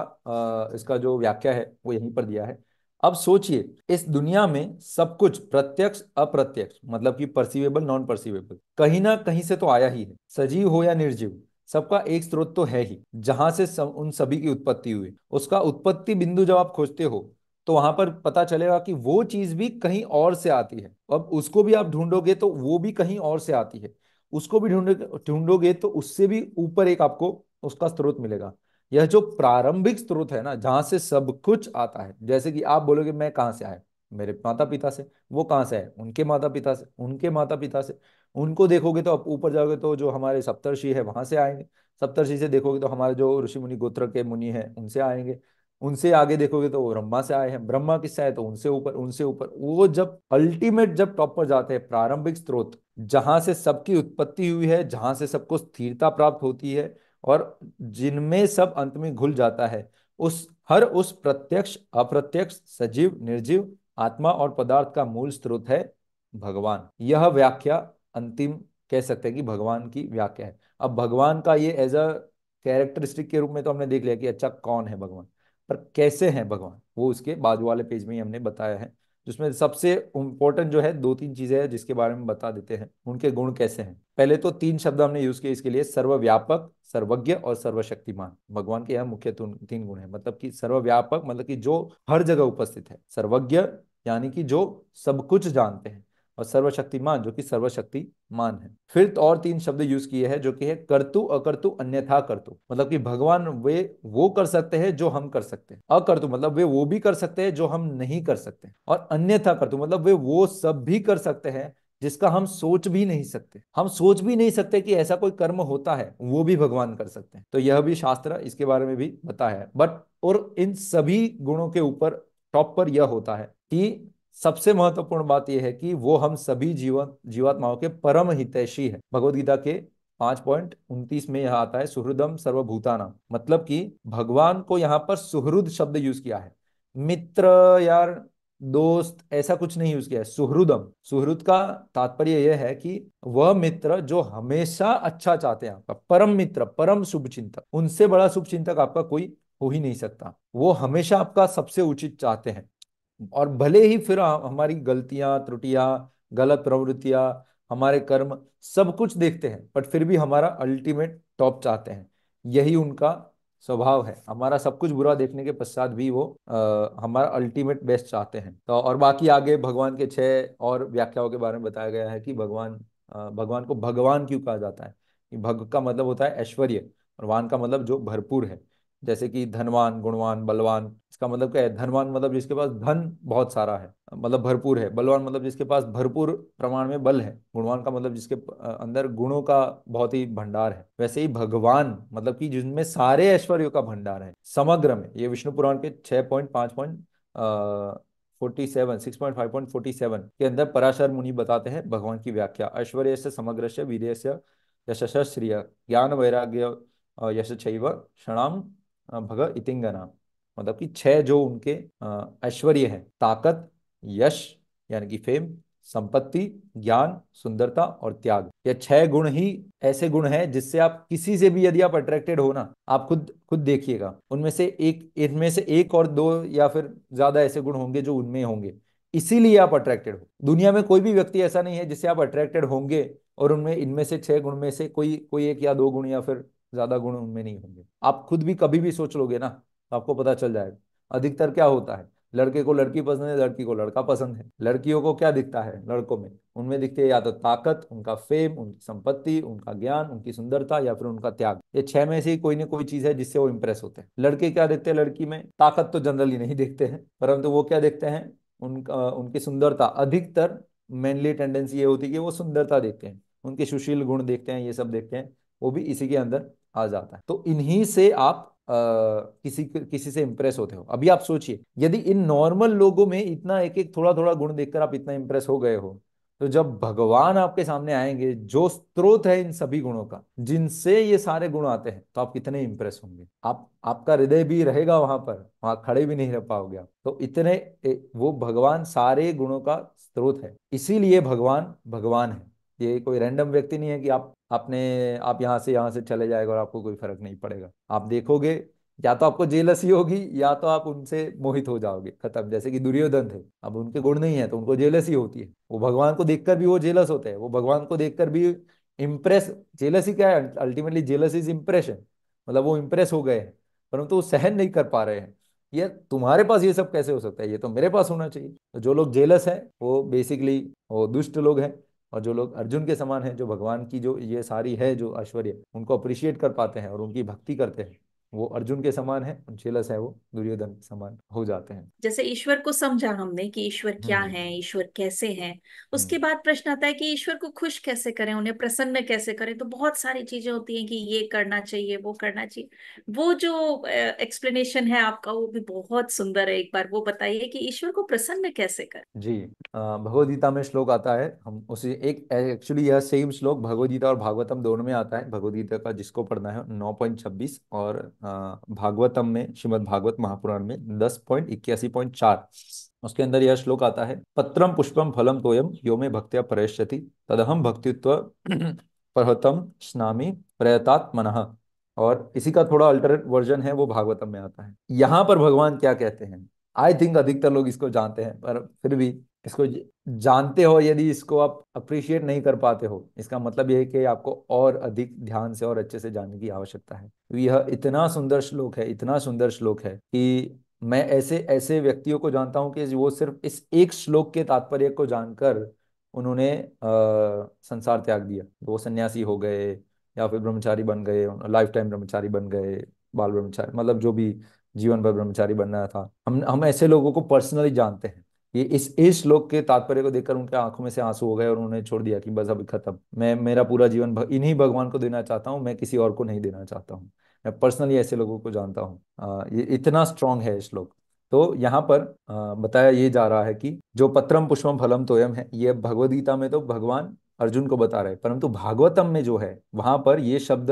इसका जो व्याख्या है वो यहीं पर दिया है अब सोचिए इस दुनिया में सब कुछ प्रत्यक्ष अप्रत्यक्ष मतलब कि परसिवेबल नॉन परसिवेबल कहीं ना कहीं से तो आया ही है सजीव हो या निर्जीव सबका एक स्रोत तो है ही जहां से सब, उन सभी की उत्पत्ति हुई उसका उत्पत्ति बिंदु जब आप खोजते हो तो वहां पर पता चलेगा कि वो चीज भी कहीं और से आती है अब उसको भी आप ढूंढोगे तो वो भी कहीं और से आती है उसको भी ढूंढोगे ढूंढोगे तो उससे भी ऊपर एक आपको उसका स्रोत मिलेगा यह जो प्रारंभिक स्रोत है ना जहां से सब कुछ आता है जैसे कि आप बोलोगे मैं कहाँ से आया मेरे माता पिता से वो कहाँ से है उनके माता पिता से उनके माता पिता से उनको देखोगे तो आप ऊपर जाओगे तो जो हमारे सप्तर्षि है वहां से आएंगे सप्तर्षि से देखोगे तो हमारे जो ऋषि मुनि गोत्र के मुनि है उनसे आएंगे उनसे आगे देखोगे तो वो ब्रह्मा से आए हैं ब्रह्मा किससे आए तो उनसे ऊपर उनसे ऊपर वो जब अल्टीमेट जब टॉप पर जाते हैं प्रारंभिक स्रोत जहां से सबकी उत्पत्ति हुई है जहां से सबको स्थिरता प्राप्त होती है और जिनमें सब अंत में घुल जाता है उस हर उस प्रत्यक्ष अप्रत्यक्ष सजीव निर्जीव आत्मा और पदार्थ का मूल स्रोत है भगवान यह व्याख्या अंतिम कह सकते हैं कि भगवान की व्याख्या है अब भगवान का ये एज अ कैरेक्टरिस्टिक के रूप में तो हमने देख लिया कि अच्छा कौन है भगवान पर कैसे हैं भगवान वो उसके बाद वाले पेज में ही हमने बताया है जिसमें सबसे इम्पोर्टेंट जो है दो तीन चीजें हैं जिसके बारे में बता देते हैं उनके गुण कैसे हैं पहले तो तीन शब्द हमने यूज किए इसके लिए सर्वव्यापक सर्वज्ञ और सर्वशक्तिमान भगवान के यहाँ मुख्य तीन गुण है मतलब कि सर्वव्यापक मतलब कि जो हर जगह उपस्थित है सर्वज्ञ यानी कि जो सब कुछ जानते हैं और सर्वशक्तिमान जो कि सर्वशक्तिमान है फिर तो और तीन शब्द यूज किए हैं जो कि है कर्तु अकर्तु अन्यथा कर्तु मतलब कि भगवान वे वो कर सकते हैं जो हम कर सकते हैं अकर्तु मतलब वे वो भी कर सकते हैं जो हम नहीं कर सकते और अन्यथा कर्तु मतलब वे वो सब भी कर सकते हैं जिसका हम सोच भी नहीं सकते हम सोच भी नहीं सकते कि ऐसा कोई कर्म होता है वो भी भगवान कर सकते हैं तो यह भी शास्त्र इसके बारे में भी बताया है बट और इन सभी गुणों के ऊपर टॉप पर यह होता है कि सबसे महत्वपूर्ण बात यह है कि वो हम सभी जीवन जीवात्माओं के परम हितैषी है भगवदगीता के पांच पॉइंट उन्तीस में यह आता है सुहृदम सर्वभूताना मतलब कि भगवान को यहाँ पर सुहृद शब्द यूज किया है मित्र यार दोस्त ऐसा कुछ नहीं यूज किया है सुहृदम सुहृद का तात्पर्य यह है कि वह मित्र जो हमेशा अच्छा चाहते हैं आपका परम मित्र परम शुभ चिंतक उनसे बड़ा शुभ चिंतक आपका कोई हो ही नहीं सकता वो हमेशा आपका सबसे उचित चाहते हैं और भले ही फिर हमारी गलतियां त्रुटियां गलत प्रवृत्तियां हमारे कर्म सब कुछ देखते हैं बट फिर भी हमारा अल्टीमेट टॉप चाहते हैं यही उनका स्वभाव है हमारा सब कुछ बुरा देखने के पश्चात भी वो आ, हमारा अल्टीमेट बेस्ट चाहते हैं तो और बाकी आगे भगवान के छह और व्याख्याओं के बारे में बताया गया है कि भगवान आ, भगवान को भगवान क्यों कहा जाता है भग का मतलब होता है ऐश्वर्य और वान का मतलब जो भरपूर है जैसे कि धनवान गुणवान बलवान इसका मतलब क्या है धनवान मतलब जिसके पास धन बहुत सारा है मतलब भरपूर है बलवान मतलब जिसके पास भरपूर प्रमाण में बल है गुणवान का मतलब जिसके अंदर गुणों का बहुत ही भंडार है वैसे ही भगवान मतलब कि जिनमें सारे ऐश्वर्यों का भंडार है समग्र में ये विष्णु पुराण के छह पॉइंट पांच point forty seven six point five point forty seven के अंदर पराशर मुनि बताते हैं भगवान की व्याख्या ऐश्वर्य से समग्र से वीर से यशस्श्रिय ज्ञान वैराग्य यश क्षणाम भग इतिंगना मतलब कि छह जो उनके ऐश्वर्य है ताकत यश यानी कि फेम संपत्ति ज्ञान सुंदरता और त्याग ये छह गुण ही ऐसे गुण हैं जिससे आप किसी से भी यदि आप अट्रैक्टेड हो ना आप खुद खुद देखिएगा उनमें से एक इनमें से एक और दो या फिर ज्यादा ऐसे गुण होंगे जो उनमें होंगे इसीलिए आप अट्रैक्टेड हो दुनिया में कोई भी व्यक्ति ऐसा नहीं है जिससे आप अट्रैक्टेड होंगे और उनमें इनमें से छह गुण में से कोई कोई एक या दो गुण या फिर ज्यादा गुण उनमें नहीं होंगे आप खुद भी कभी भी सोच लोगे ना तो आपको पता चल जाएगा अधिकतर क्या होता है लड़के को लड़की पसंद है लड़की को लड़का पसंद है लड़कियों को क्या दिखता है लड़कों में उनमें दिखती है या तो ताकत उनका फेम उनकी संपत्ति उनका ज्ञान उनकी सुंदरता या फिर उनका त्याग ये छह में से ही कोई ना कोई चीज है जिससे वो इंप्रेस होते हैं लड़के क्या देखते हैं लड़की में ताकत तो जनरली नहीं देखते हैं परंतु वो क्या देखते हैं उनका उनकी सुंदरता अधिकतर मेनली टेंडेंसी ये होती है कि वो सुंदरता देखते हैं उनके सुशील गुण देखते हैं ये सब देखते हैं वो भी इसी के अंदर आ जाता है तो इन्हीं से आप आ, किसी किसी से इंप्रेस होते हो अभी आप सोचिए यदि इन नॉर्मल लोगों में इतना एक एक थोड़ा थोड़ा गुण देखकर आप इतना इंप्रेस हो गए हो तो जब भगवान आपके सामने आएंगे जो स्रोत है इन सभी गुणों का जिनसे ये सारे गुण आते हैं तो आप कितने इंप्रेस होंगे आप आपका हृदय भी रहेगा वहां पर वहां खड़े भी नहीं रह पाओगे आप तो इतने वो भगवान सारे गुणों का स्रोत है इसीलिए भगवान भगवान है ये कोई रैंडम व्यक्ति नहीं है कि आप अपने आप यहाँ से यहाँ से चले जाएगा और आपको कोई फर्क नहीं पड़ेगा आप देखोगे या तो आपको जेलसी होगी या तो आप उनसे मोहित हो जाओगे खत्म जैसे कि दुर्योधन थे अब उनके गुण नहीं है तो उनको जेलसी होती है वो भगवान को देखकर भी वो जेलस होते हैं वो भगवान को देखकर भी इम्प्रेस जेलसी क्या है अल्टीमेटली जेलस इज इम्प्रेशन मतलब वो इम्प्रेस हो गए हैं परंतु वो सहन नहीं कर पा रहे हैं ये तुम्हारे पास ये सब कैसे हो सकता है ये तो मेरे पास होना चाहिए तो जो लोग जेलस हैं वो बेसिकली वो दुष्ट लोग हैं और जो लोग अर्जुन के समान हैं जो भगवान की जो ये सारी है जो ऐश्वर्य उनको अप्रिशिएट कर पाते हैं और उनकी भक्ति करते हैं वो अर्जुन के समान है चेलस है वो दुर्योधन के समान हो जाते हैं जैसे ईश्वर को समझा हमने कि ईश्वर क्या हम्म। है ईश्वर कैसे है उसके हम्म। बाद प्रश्न आता है कि ईश्वर को खुश कैसे करें उन्हें प्रसन्न कैसे करें तो बहुत सारी चीजें होती हैं कि ये करना चाहिए वो करना चाहिए वो जो एक्सप्लेनेशन है आपका वो भी बहुत सुंदर है एक बार वो बताइए कि ईश्वर को प्रसन्न कैसे कर जी भगवदगीता में श्लोक आता है हम उसे एक एक्चुअली यह सेम श्लोक भगवदगीता और भागवतम दोनों में आता है भगवदगीता का जिसको पढ़ना है नौ और भागवतम में श्रीमद भागवत महापुराण में दस पॉइंट इक्यासी पॉइंट चार उसके अंदर यह श्लोक आता है पत्रम पुष्पम फलम तोयम यो में भक्तिया प्रयश्यति तदहम भक्तित्व प्रहतम स्नामी प्रयतात्मन और इसी का थोड़ा अल्टरनेट वर्जन है वो भागवतम में आता है यहाँ पर भगवान क्या कहते हैं आई थिंक अधिकतर लोग इसको जानते हैं पर फिर भी इसको जानते हो यदि इसको आप अप्रिशिएट नहीं कर पाते हो इसका मतलब यह है कि आपको और अधिक ध्यान से और अच्छे से जानने की आवश्यकता है तो यह इतना सुंदर श्लोक है इतना सुंदर श्लोक है कि मैं ऐसे ऐसे व्यक्तियों को जानता हूं कि वो सिर्फ इस एक श्लोक के तात्पर्य को जानकर उन्होंने आ, संसार त्याग दिया वो सन्यासी हो गए या फिर ब्रह्मचारी बन गए लाइफ टाइम ब्रह्मचारी बन गए बाल ब्रह्मचारी मतलब जो भी जीवन भर ब्रह्मचारी बनना था हम हम ऐसे लोगों को पर्सनली जानते हैं ये इस इस श्लोक के तात्पर्य को देखकर उनके आंखों में से आंसू हो गए और उन्होंने छोड़ दिया कि बस अभी खत्म मैं मेरा पूरा जीवन भग, इन्हीं भगवान को देना चाहता हूँ मैं किसी और को नहीं देना चाहता हूँ मैं पर्सनली ऐसे लोगों को जानता हूँ ये इतना स्ट्रांग है श्लोक तो यहाँ पर आ, बताया ये जा रहा है कि जो पत्रम पुष्पम फलम तोयम है ये भगवदगीता में तो भगवान अर्जुन को बता रहे परंतु भागवतम में जो है वहां पर ये शब्द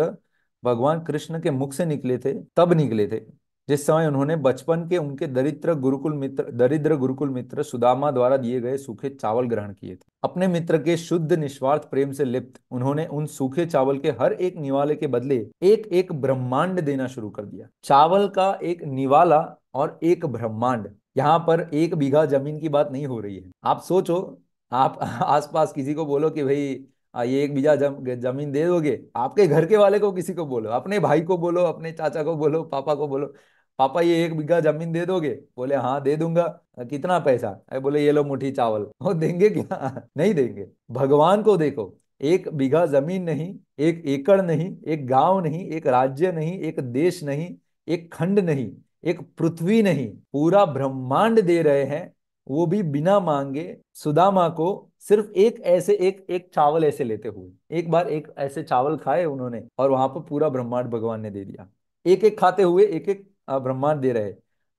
भगवान कृष्ण के मुख से निकले थे तब निकले थे जिस समय उन्होंने बचपन के उनके दरिद्र गुरुकुल मित्र दरिद्र गुरुकुल मित्र सुदामा द्वारा दिए गए सूखे चावल ग्रहण किए थे अपने मित्र के शुद्ध निस्वार्थ प्रेम से लिप्त उन्होंने उन सूखे चावल के हर एक निवाले के बदले एक एक ब्रह्मांड देना शुरू कर दिया चावल का एक निवाला और एक ब्रह्मांड यहाँ पर एक बीघा जमीन की बात नहीं हो रही है आप सोचो आप आसपास किसी को बोलो कि भाई ये एक बीजा जम, जमीन दे दोगे आपके घर के वाले को किसी को बोलो अपने भाई को बोलो अपने चाचा को बोलो पापा को बोलो पापा ये एक बीघा जमीन दे दोगे बोले हाँ दे दूंगा कितना पैसा अरे बोले ये लो मुठी चावल वो देंगे क्या नहीं देंगे भगवान को देखो एक बीघा जमीन नहीं एक एकड़ नहीं एक गांव नहीं एक राज्य नहीं एक देश नहीं एक खंड नहीं एक पृथ्वी नहीं पूरा ब्रह्मांड दे रहे हैं वो भी बिना मांगे सुदामा को सिर्फ एक ऐसे एक एक चावल ऐसे लेते हुए एक बार एक ऐसे चावल खाए उन्होंने और वहां पर पूरा ब्रह्मांड भगवान ने दे दिया एक एक खाते हुए एक एक ब्रह्मांड दे रहे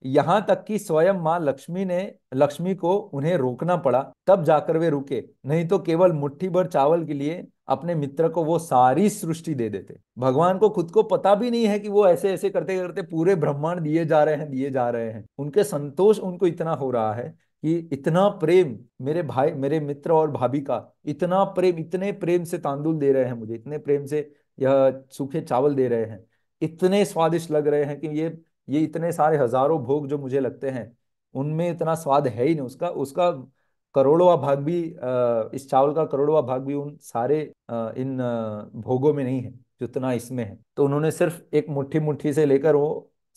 यहाँ तक कि स्वयं माँ लक्ष्मी ने लक्ष्मी को उन्हें रोकना पड़ा तब जाकर वे रुके नहीं तो केवल मुट्ठी भर चावल के लिए अपने मित्र को वो सारी सृष्टि दे देते भगवान को खुद को पता भी नहीं है कि वो ऐसे ऐसे करते करते पूरे ब्रह्मांड दिए जा रहे हैं दिए जा रहे हैं उनके संतोष उनको इतना हो रहा है कि इतना प्रेम मेरे भाई मेरे मित्र और भाभी का इतना प्रेम इतने प्रेम से तांदुल दे रहे हैं मुझे इतने प्रेम से यह सूखे चावल दे रहे हैं इतने स्वादिष्ट लग रहे हैं कि ये ये इतने सारे हजारों भोग जो मुझे लगते हैं उनमें इतना स्वाद है ही नहीं उसका उसका करोड़वा भाग भी इस चावल का करोड़वा भाग भी उन सारे इन भोगों में नहीं है जितना इसमें है तो उन्होंने सिर्फ एक मुट्ठी मुट्ठी से लेकर वो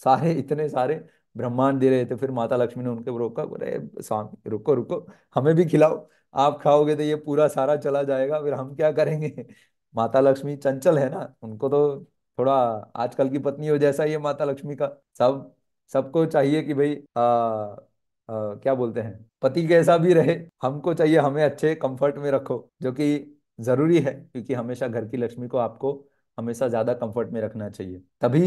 सारे इतने सारे ब्रह्मांड दे रहे थे फिर माता लक्ष्मी ने उनके रोका अरे स्वामी रुको रुको हमें भी खिलाओ आप खाओगे तो ये पूरा सारा चला जाएगा फिर हम क्या करेंगे माता लक्ष्मी चंचल है ना उनको तो थोड़ा आजकल की पत्नी हो जैसा ही है माता लक्ष्मी का सब सबको चाहिए कि भाई क्या बोलते हैं पति कैसा भी रहे हमको चाहिए हमें अच्छे कंफर्ट में रखो जो कि जरूरी है क्योंकि हमेशा घर की लक्ष्मी को आपको हमेशा ज्यादा कंफर्ट में रखना चाहिए तभी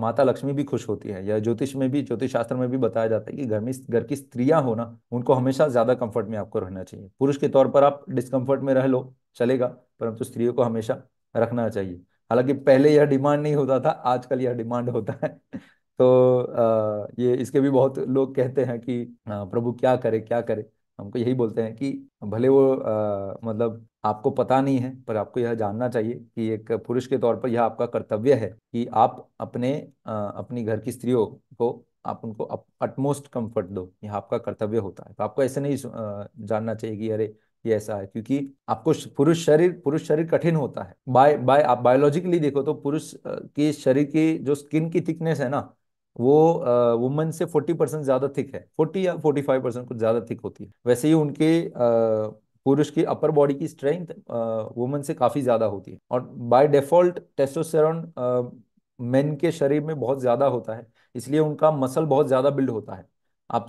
माता लक्ष्मी भी खुश होती है या ज्योतिष में भी ज्योतिष शास्त्र में भी बताया जाता है कि घर में घर की स्त्रियां होना उनको हमेशा ज्यादा कंफर्ट में आपको रहना चाहिए पुरुष के तौर पर आप डिस्कम्फर्ट में रह लो चलेगा परंतु स्त्रियों को हमेशा रखना चाहिए हालांकि पहले यह डिमांड नहीं होता था आजकल यह डिमांड होता है तो ये इसके भी बहुत लोग कहते हैं कि प्रभु क्या करे क्या करे हमको यही बोलते हैं कि भले वो आ, मतलब आपको पता नहीं है पर आपको यह जानना चाहिए कि एक पुरुष के तौर पर यह आपका कर्तव्य है कि आप अपने आ, अपनी घर की स्त्रियों को आप उनको अटमोस्ट कंफर्ट दो यह आपका कर्तव्य होता है तो आपको ऐसे नहीं जानना चाहिए कि अरे कि ऐसा है क्योंकि आपको पुरुष शरीर पुरुष शरीर कठिन होता है बाय बाय आप बायोलॉजिकली देखो तो पुरुष के शरीर की जो स्किन की थिकनेस है ना वो वुमेन से फोर्टी परसेंट ज्यादा थिक है फोर्टी या फोर्टी फाइव परसेंट कुछ ज्यादा थिक होती है वैसे ही उनके पुरुष की अपर बॉडी की स्ट्रेंथ वुमेन से काफी ज्यादा होती है और बाय डिफॉल्ट टेस्टोस्टेरोन मेन के शरीर में बहुत ज्यादा होता है इसलिए उनका मसल बहुत ज्यादा बिल्ड होता है आप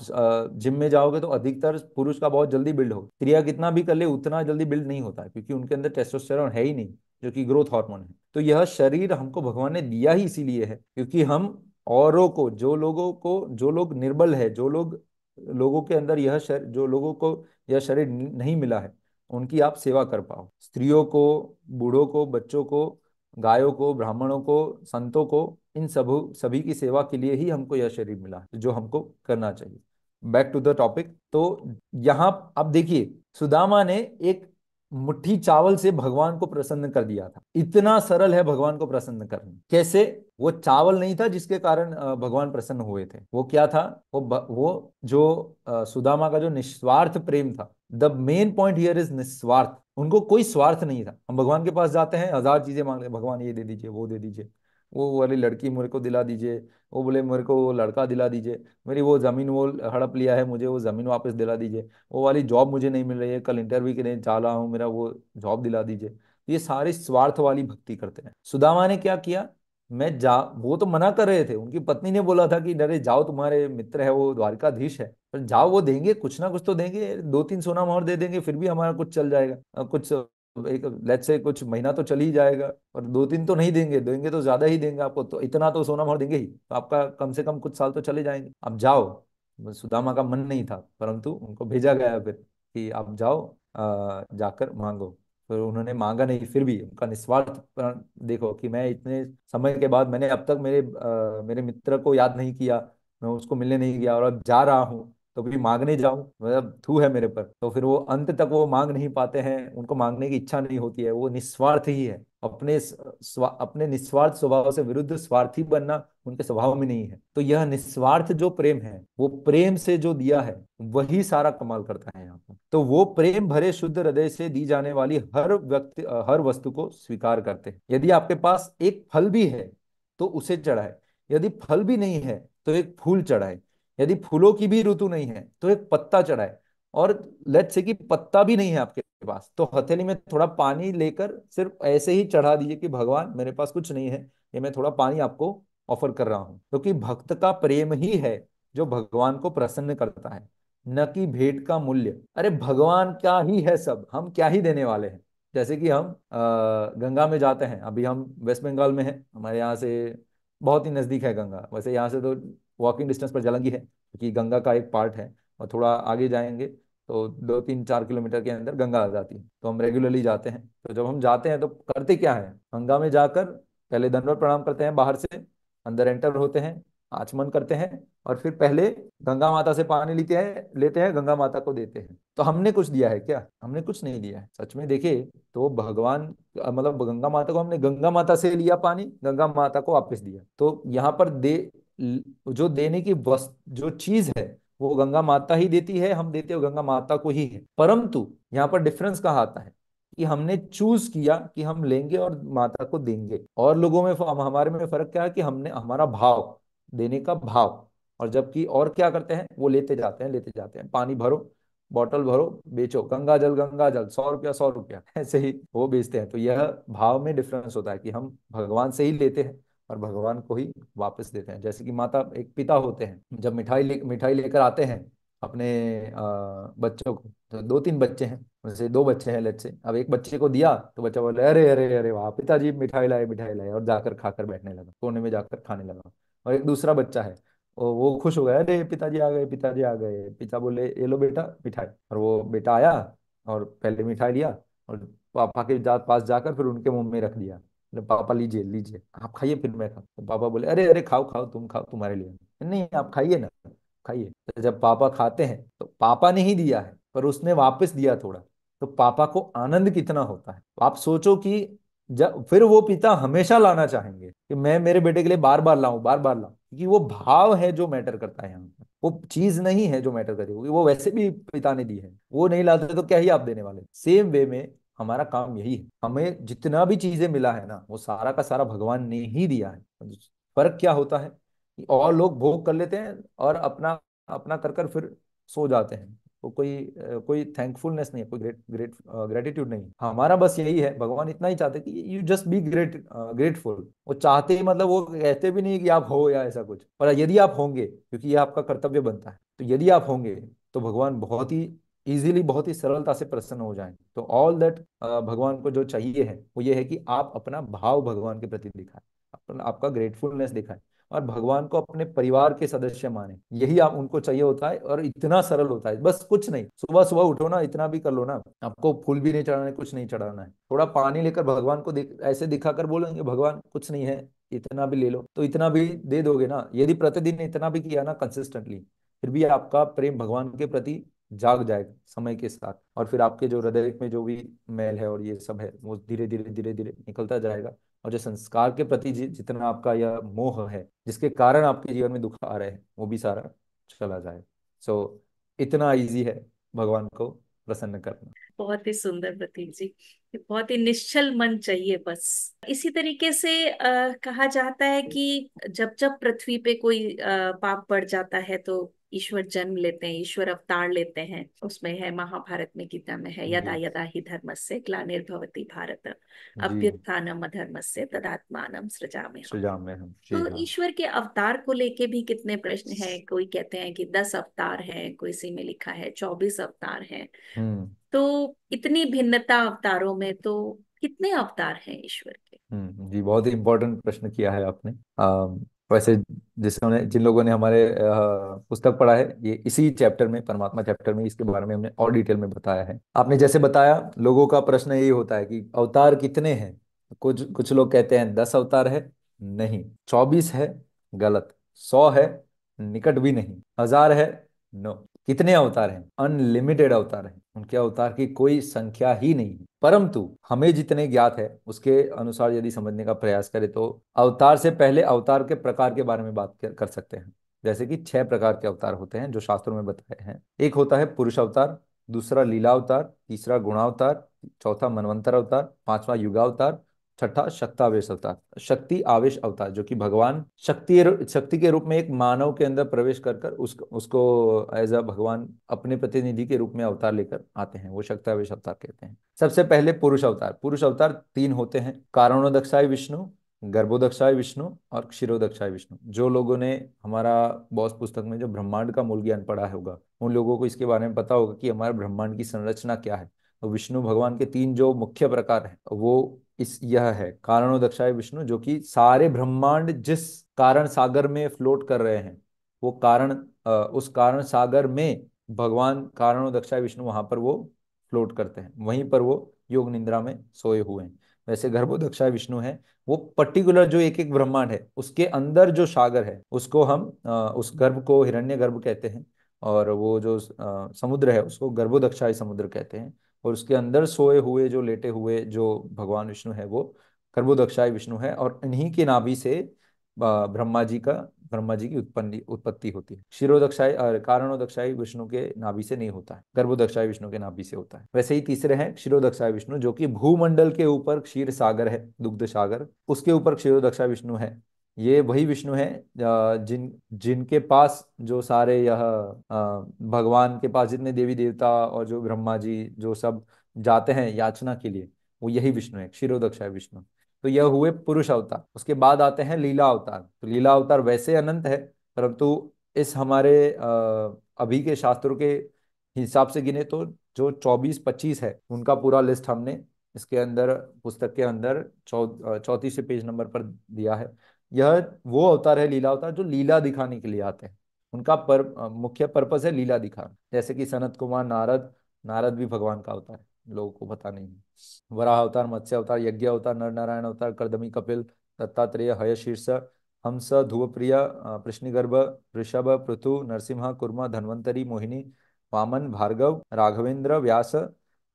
जिम में जाओगे तो अधिकतर पुरुष का बहुत जल्दी बिल्ड हो क्रिया कितना भी कर ले उतना जल्दी बिल्ड नहीं होता है क्योंकि उनके अंदर टेस्टोस्टेरोन है ही नहीं जो कि ग्रोथ हार्मोन है तो यह शरीर हमको भगवान ने दिया ही इसीलिए है क्योंकि हम औरों को जो लोगों को जो लोग निर्बल है जो लोग लोगों के अंदर यह शर, जो लोगों को यह शरीर नहीं मिला है उनकी आप सेवा कर पाओ स्त्रियों को बूढ़ों को बच्चों को गायों को ब्राह्मणों को संतों को इन सब सभी की सेवा के लिए ही हमको यह शरीर मिला जो हमको करना चाहिए बैक टू द टॉपिक तो यहाँ आप देखिए सुदामा ने एक मुट्ठी चावल से भगवान को प्रसन्न कर दिया था इतना सरल है भगवान को प्रसन्न करना कैसे वो चावल नहीं था जिसके कारण भगवान प्रसन्न हुए थे वो क्या था वो ब, वो जो सुदामा का जो निस्वार्थ प्रेम था the main point here is निस्वार्थ उनको कोई स्वार्थ नहीं था हम भगवान के पास जाते हैं हजार चीजें मांग रहे भगवान ये दे दीजिए वो दे दीजिए वो वाली लड़की मेरे को दिला दीजिए वो बोले मेरे को वो लड़का दिला दीजिए मेरी वो ज़मीन वो हड़प लिया है मुझे वो ज़मीन वापस दिला दीजिए वो वाली जॉब मुझे नहीं मिल रही है कल इंटरव्यू के लिए जा रहा हूँ मेरा वो जॉब दिला दीजिए तो ये सारे स्वार्थ वाली भक्ति करते हैं सुदामा ने क्या किया मैं जा वो तो मना कर रहे थे उनकी पत्नी ने बोला था कि अरे जाओ तुम्हारे मित्र है वो द्वारकाधीश है पर जाओ वो देंगे कुछ ना कुछ तो देंगे दो तीन सोना मोहर दे देंगे फिर भी हमारा कुछ चल जाएगा कुछ एक लेट से कुछ महीना तो चल ही जाएगा और दो तीन तो नहीं देंगे देंगे तो ज्यादा ही देंगे आपको तो इतना तो सोना मोहर देंगे ही तो आपका कम से कम कुछ साल तो चले जाएंगे आप जाओ सुदामा का मन नहीं था परंतु उनको भेजा गया फिर कि आप जाओ जाकर मांगो फिर उन्होंने मांगा नहीं फिर भी उनका निस्वार्थ देखो कि मैं इतने समय के बाद मैंने अब तक मेरे आ, मेरे मित्र को याद नहीं किया मैं उसको मिलने नहीं गया और अब जा रहा हूँ तो कभी मांगने जाऊं मतलब थू है मेरे पर तो फिर वो अंत तक वो मांग नहीं पाते हैं उनको मांगने की इच्छा नहीं होती है वो निस्वार्थ ही है अपने अपने निस्वार्थ स्वभाव से विरुद्ध स्वार्थी बनना उनके स्वभाव में नहीं है तो यह निस्वार्थ जो प्रेम है वो प्रेम से जो दिया है वही सारा कमाल करता है यहाँ पर तो वो प्रेम भरे शुद्ध हृदय से दी जाने वाली हर व्यक्ति हर वस्तु को स्वीकार करते हैं यदि आपके पास एक फल भी है तो उसे चढ़ाए यदि फल भी नहीं है तो एक फूल चढ़ाए यदि फूलों की भी ऋतु नहीं है तो एक पत्ता चढ़ाए और लेट से कि पत्ता भी नहीं है आपके पास तो हथेली में थोड़ा पानी लेकर सिर्फ ऐसे ही चढ़ा दीजिए कि भगवान मेरे पास कुछ नहीं है ये मैं थोड़ा पानी आपको ऑफर कर रहा हूँ क्योंकि तो भक्त का प्रेम ही है जो भगवान को प्रसन्न करता है न कि भेंट का मूल्य अरे भगवान क्या ही है सब हम क्या ही देने वाले हैं जैसे कि हम गंगा में जाते हैं अभी हम वेस्ट बंगाल में हैं हमारे यहाँ से बहुत ही नजदीक है गंगा वैसे यहाँ से तो वॉकिंग डिस्टेंस पर जलंगी है क्योंकि गंगा का एक पार्ट है और थोड़ा आगे जाएंगे तो दो तीन चार किलोमीटर के अंदर गंगा आ जाती है तो हम रेगुलरली जाते हैं तो जब हम जाते हैं तो करते क्या है गंगा में जाकर पहले दंडवत प्रणाम करते हैं बाहर से अंदर एंटर होते हैं आचमन करते हैं और फिर पहले गंगा माता से पानी लेते हैं लेते हैं गंगा माता को देते हैं तो हमने कुछ दिया है क्या हमने कुछ नहीं दिया है सच में देखे तो भगवान मतलब गंगा माता को हमने गंगा माता से लिया पानी गंगा माता को वापस दिया तो यहाँ पर दे जो देने की जो चीज है वो गंगा माता ही देती है हम देते हो गंगा माता को ही है परंतु यहाँ पर डिफरेंस कहा आता है कि हमने चूज किया कि हम लेंगे और माता को देंगे और लोगों में हमारे में फर्क क्या है कि हमने हमारा भाव देने का भाव और जबकि और क्या करते हैं वो लेते जाते हैं लेते जाते हैं पानी भरो बॉटल भरो बेचो गंगा जल गंगा जल सौ रुपया सौ रुपया ऐसे ही वो बेचते हैं तो यह भाव में डिफरेंस होता है कि हम भगवान से ही लेते हैं और भगवान को ही वापस देते हैं जैसे कि माता एक पिता होते हैं जब मिठाई ले मिठाई लेकर आते हैं अपने बच्चों को तो दो तीन बच्चे हैं उनसे दो बच्चे हैं लच्चे अब एक बच्चे को दिया तो बच्चा बोले अरे अरे अरे वाह पिताजी मिठाई लाए मिठाई लाए और जाकर खाकर बैठने लगा कोने में जाकर खाने लगा और एक दूसरा बच्चा है वो खुश हो गया अरे पिताजी आ गए पिताजी आ गए पिता बोले ये लो बेटा मिठाई और वो बेटा आया और पहले मिठाई लिया और पापा के पास जाकर फिर उनके मुंह में रख दिया पापा लीजिए लीजिए आप खाइए फिर मैं खाऊ तो पापा बोले अरे अरे खाओ खाओ तुम खाओ तुम्हारे लिए नहीं आप खाइए ना खाइए तो जब पापा खाते हैं तो पापा ने ही दिया है पर उसने वापस दिया थोड़ा तो पापा को आनंद कितना होता है आप सोचो कि जब फिर वो पिता हमेशा लाना चाहेंगे कि मैं मेरे बेटे के लिए बार बार लाऊं बार बार लाऊं क्योंकि वो भाव है जो मैटर करता है यहाँ वो चीज नहीं है जो मैटर करेगी वो वैसे भी पिता ने दी है वो नहीं लाते तो क्या ही आप देने वाले सेम वे में हमारा काम यही है हमें जितना भी चीजें मिला है ना वो सारा का सारा भगवान ने ही दिया है तो फर्क क्या होता है और लोग भोग कर लेते हैं और अपना अपना कर कर फिर सो जाते हैं तो कोई कोई थैंकफुलनेस नहीं है कोई ग्रेट ग्रेट ग्रेटिट्यूड नहीं हमारा बस यही है भगवान इतना ही चाहते कि you just be great grateful वो चाहते ही मतलब वो कहते भी नहीं कि आप हो या ऐसा कुछ पर यदि आप होंगे क्योंकि ये आपका कर्तव्य बनता है तो यदि आप होंगे तो भगवान बहुत ही इजीली बहुत ही सरलता से प्रसन्न हो जाएं तो ऑल दैट भगवान को जो चाहिए है वो ये है कि आप अपना भाव भगवान के प्रति दिखाएं अपना आपका ग्रेटफुलनेस दिखाएं और भगवान को अपने परिवार के सदस्य माने यही आप उनको चाहिए होता है और इतना सरल होता है बस कुछ नहीं सुबह सुबह उठो ना इतना भी कर लो ना आपको फूल भी नहीं चढ़ाना है कुछ नहीं चढ़ाना है थोड़ा पानी लेकर भगवान को दिख, ऐसे दिखाकर बोलेंगे भगवान कुछ नहीं है इतना भी ले लो तो इतना भी दे दोगे ना यदि प्रतिदिन इतना भी किया ना कंसिस्टेंटली फिर भी आपका प्रेम भगवान के प्रति जाग जाएगा समय के साथ और फिर आपके जो हृदय में जो भी मैल है और ये सब है वो धीरे धीरे धीरे धीरे निकलता जाएगा और जो संस्कार के प्रति जितना आपका यह मोह है जिसके कारण आपके जीवन में दुख आ रहे हैं वो भी सारा चला जाए सो so, इतना इजी है भगवान को प्रसन्न करना बहुत ही सुंदर प्रतीक जी बहुत ही निश्चल मन चाहिए बस इसी तरीके से आ, कहा जाता है कि जब जब पृथ्वी पे कोई आ, पाप बढ़ जाता है तो ईश्वर जन्म लेते हैं ईश्वर अवतार लेते हैं उसमें है महाभारत में गीता में है यदा यदा ही धर्म से ग्लानिर्भवती भारत अभ्युत्थानम अधर्म से तदात्मान सृजा में तो हाँ। ईश्वर के अवतार को लेके भी कितने प्रश्न है कोई कहते हैं कि दस अवतार है कोई इसी में लिखा है चौबीस अवतार है हम्म। तो इतनी भिन्नता अवतारों में तो कितने अवतार हैं ईश्वर के हम्म, जी बहुत ही इम्पोर्टेंट प्रश्न किया है आपने वैसे जिसने जिन लोगों ने हमारे पुस्तक पढ़ा है ये इसी चैप्टर में परमात्मा चैप्टर में इसके बारे में हमने और डिटेल में बताया है आपने जैसे बताया लोगों का प्रश्न यही होता है कि अवतार कितने हैं कुछ कुछ लोग कहते हैं दस अवतार है नहीं चौबीस है गलत सौ है निकट भी नहीं हजार है नो कितने अवतार हैं अनलिमिटेड अवतार हैं उनके अवतार की कोई संख्या ही नहीं है परंतु हमें जितने ज्ञात है उसके अनुसार यदि समझने का प्रयास करें तो अवतार से पहले अवतार के प्रकार के बारे में बात कर सकते हैं जैसे कि छह प्रकार के अवतार होते हैं जो शास्त्रों में बताए हैं एक होता है पुरुष अवतार दूसरा लीला अवतार तीसरा गुणावतार चौथा मनवंतर अवतार पांचवा युगावतार छठा शक्तावेश अवतार शक्ति आवेश अवतार जो कि भगवान शक्ति शक्ति के रूप में एक मानव के अंदर प्रवेश कर कर उस, उसको एज अ भगवान अपने प्रतिनिधि के रूप में अवतार लेकर आते हैं वो शक्तावेश अवतार कहते हैं सबसे पहले पुरुष अवतार पुरुष अवतार तीन होते हैं कारणोदक्षाय विष्णु गर्भोदक्षाय विष्णु और क्षीरोदक्षाय विष्णु जो लोगों ने हमारा बॉस पुस्तक में जो ब्रह्मांड का मूल ज्ञान पढ़ा होगा उन लोगों को इसके बारे में पता होगा कि हमारे ब्रह्मांड की संरचना क्या है तो विष्णु भगवान के तीन जो मुख्य प्रकार हैं वो इस यह है कारणों दक्षाय विष्णु जो कि सारे ब्रह्मांड जिस कारण सागर में फ्लोट कर रहे हैं वो कारण उस कारण सागर में भगवान कारणों दक्षाय विष्णु वहां पर वो फ्लोट करते हैं वहीं पर वो योग निंद्रा में सोए हुए हैं वैसे गर्भो गर्भोदक्षा विष्णु है वो पर्टिकुलर जो एक एक ब्रह्मांड है उसके अंदर जो सागर है उसको हम उस गर्भ को हिरण्य गर्भ कहते हैं और वो जो समुद्र है उसको गर्भो दक्षाय समुद्र कहते हैं और उसके अंदर सोए हुए जो लेटे हुए जो भगवान विष्णु है वो कर्बोदक्षाय विष्णु है और इन्हीं के नाभि से ब्रह्मा जी का ब्रह्मा जी की उत्पन्न उत्पत्ति होती है शिरोदक्षाय कारणोदक्षाय विष्णु के नाभि से नहीं होता है गर्भोदक्षाय विष्णु के नाभि से होता है वैसे ही तीसरे हैं क्षीरोदक्षाय विष्णु जो कि भूमंडल के ऊपर क्षीर सागर है दुग्ध सागर उसके ऊपर क्षीरोदक्षाय विष्णु है ये वही विष्णु है जिन जिनके पास जो सारे यह भगवान के पास जितने देवी देवता और जो ब्रह्मा जी जो सब जाते हैं याचना के लिए वो यही विष्णु है क्षीरोदक्ष है विष्णु तो यह हुए पुरुष अवतार उसके बाद आते हैं लीला अवतार तो लीला अवतार वैसे अनंत है परंतु इस हमारे अभी के शास्त्रों के हिसाब से गिने तो जो चौबीस पच्चीस है उनका पूरा लिस्ट हमने इसके अंदर पुस्तक के अंदर चौ चौतीस पेज नंबर पर दिया है यह वो अवतार है लीला अवतार जो लीला दिखाने के लिए आते हैं उनका पर मुख्य पर्पज है लीला दिखाना जैसे कि सनत कुमार नारद नारद भी भगवान का अवतार है लोगों को पता नहीं है वराह अवतार मत्स्य अवतार यज्ञ अवतार नर नारायण अवतार करदमी कपिल दत्तात्रेय हय शीर्ष धुव प्रिय प्रश्निगर्भ ऋषभ पृथु नरसिंह कुर्मा धन्वंतरी मोहिनी वामन भार्गव राघवेंद्र व्यास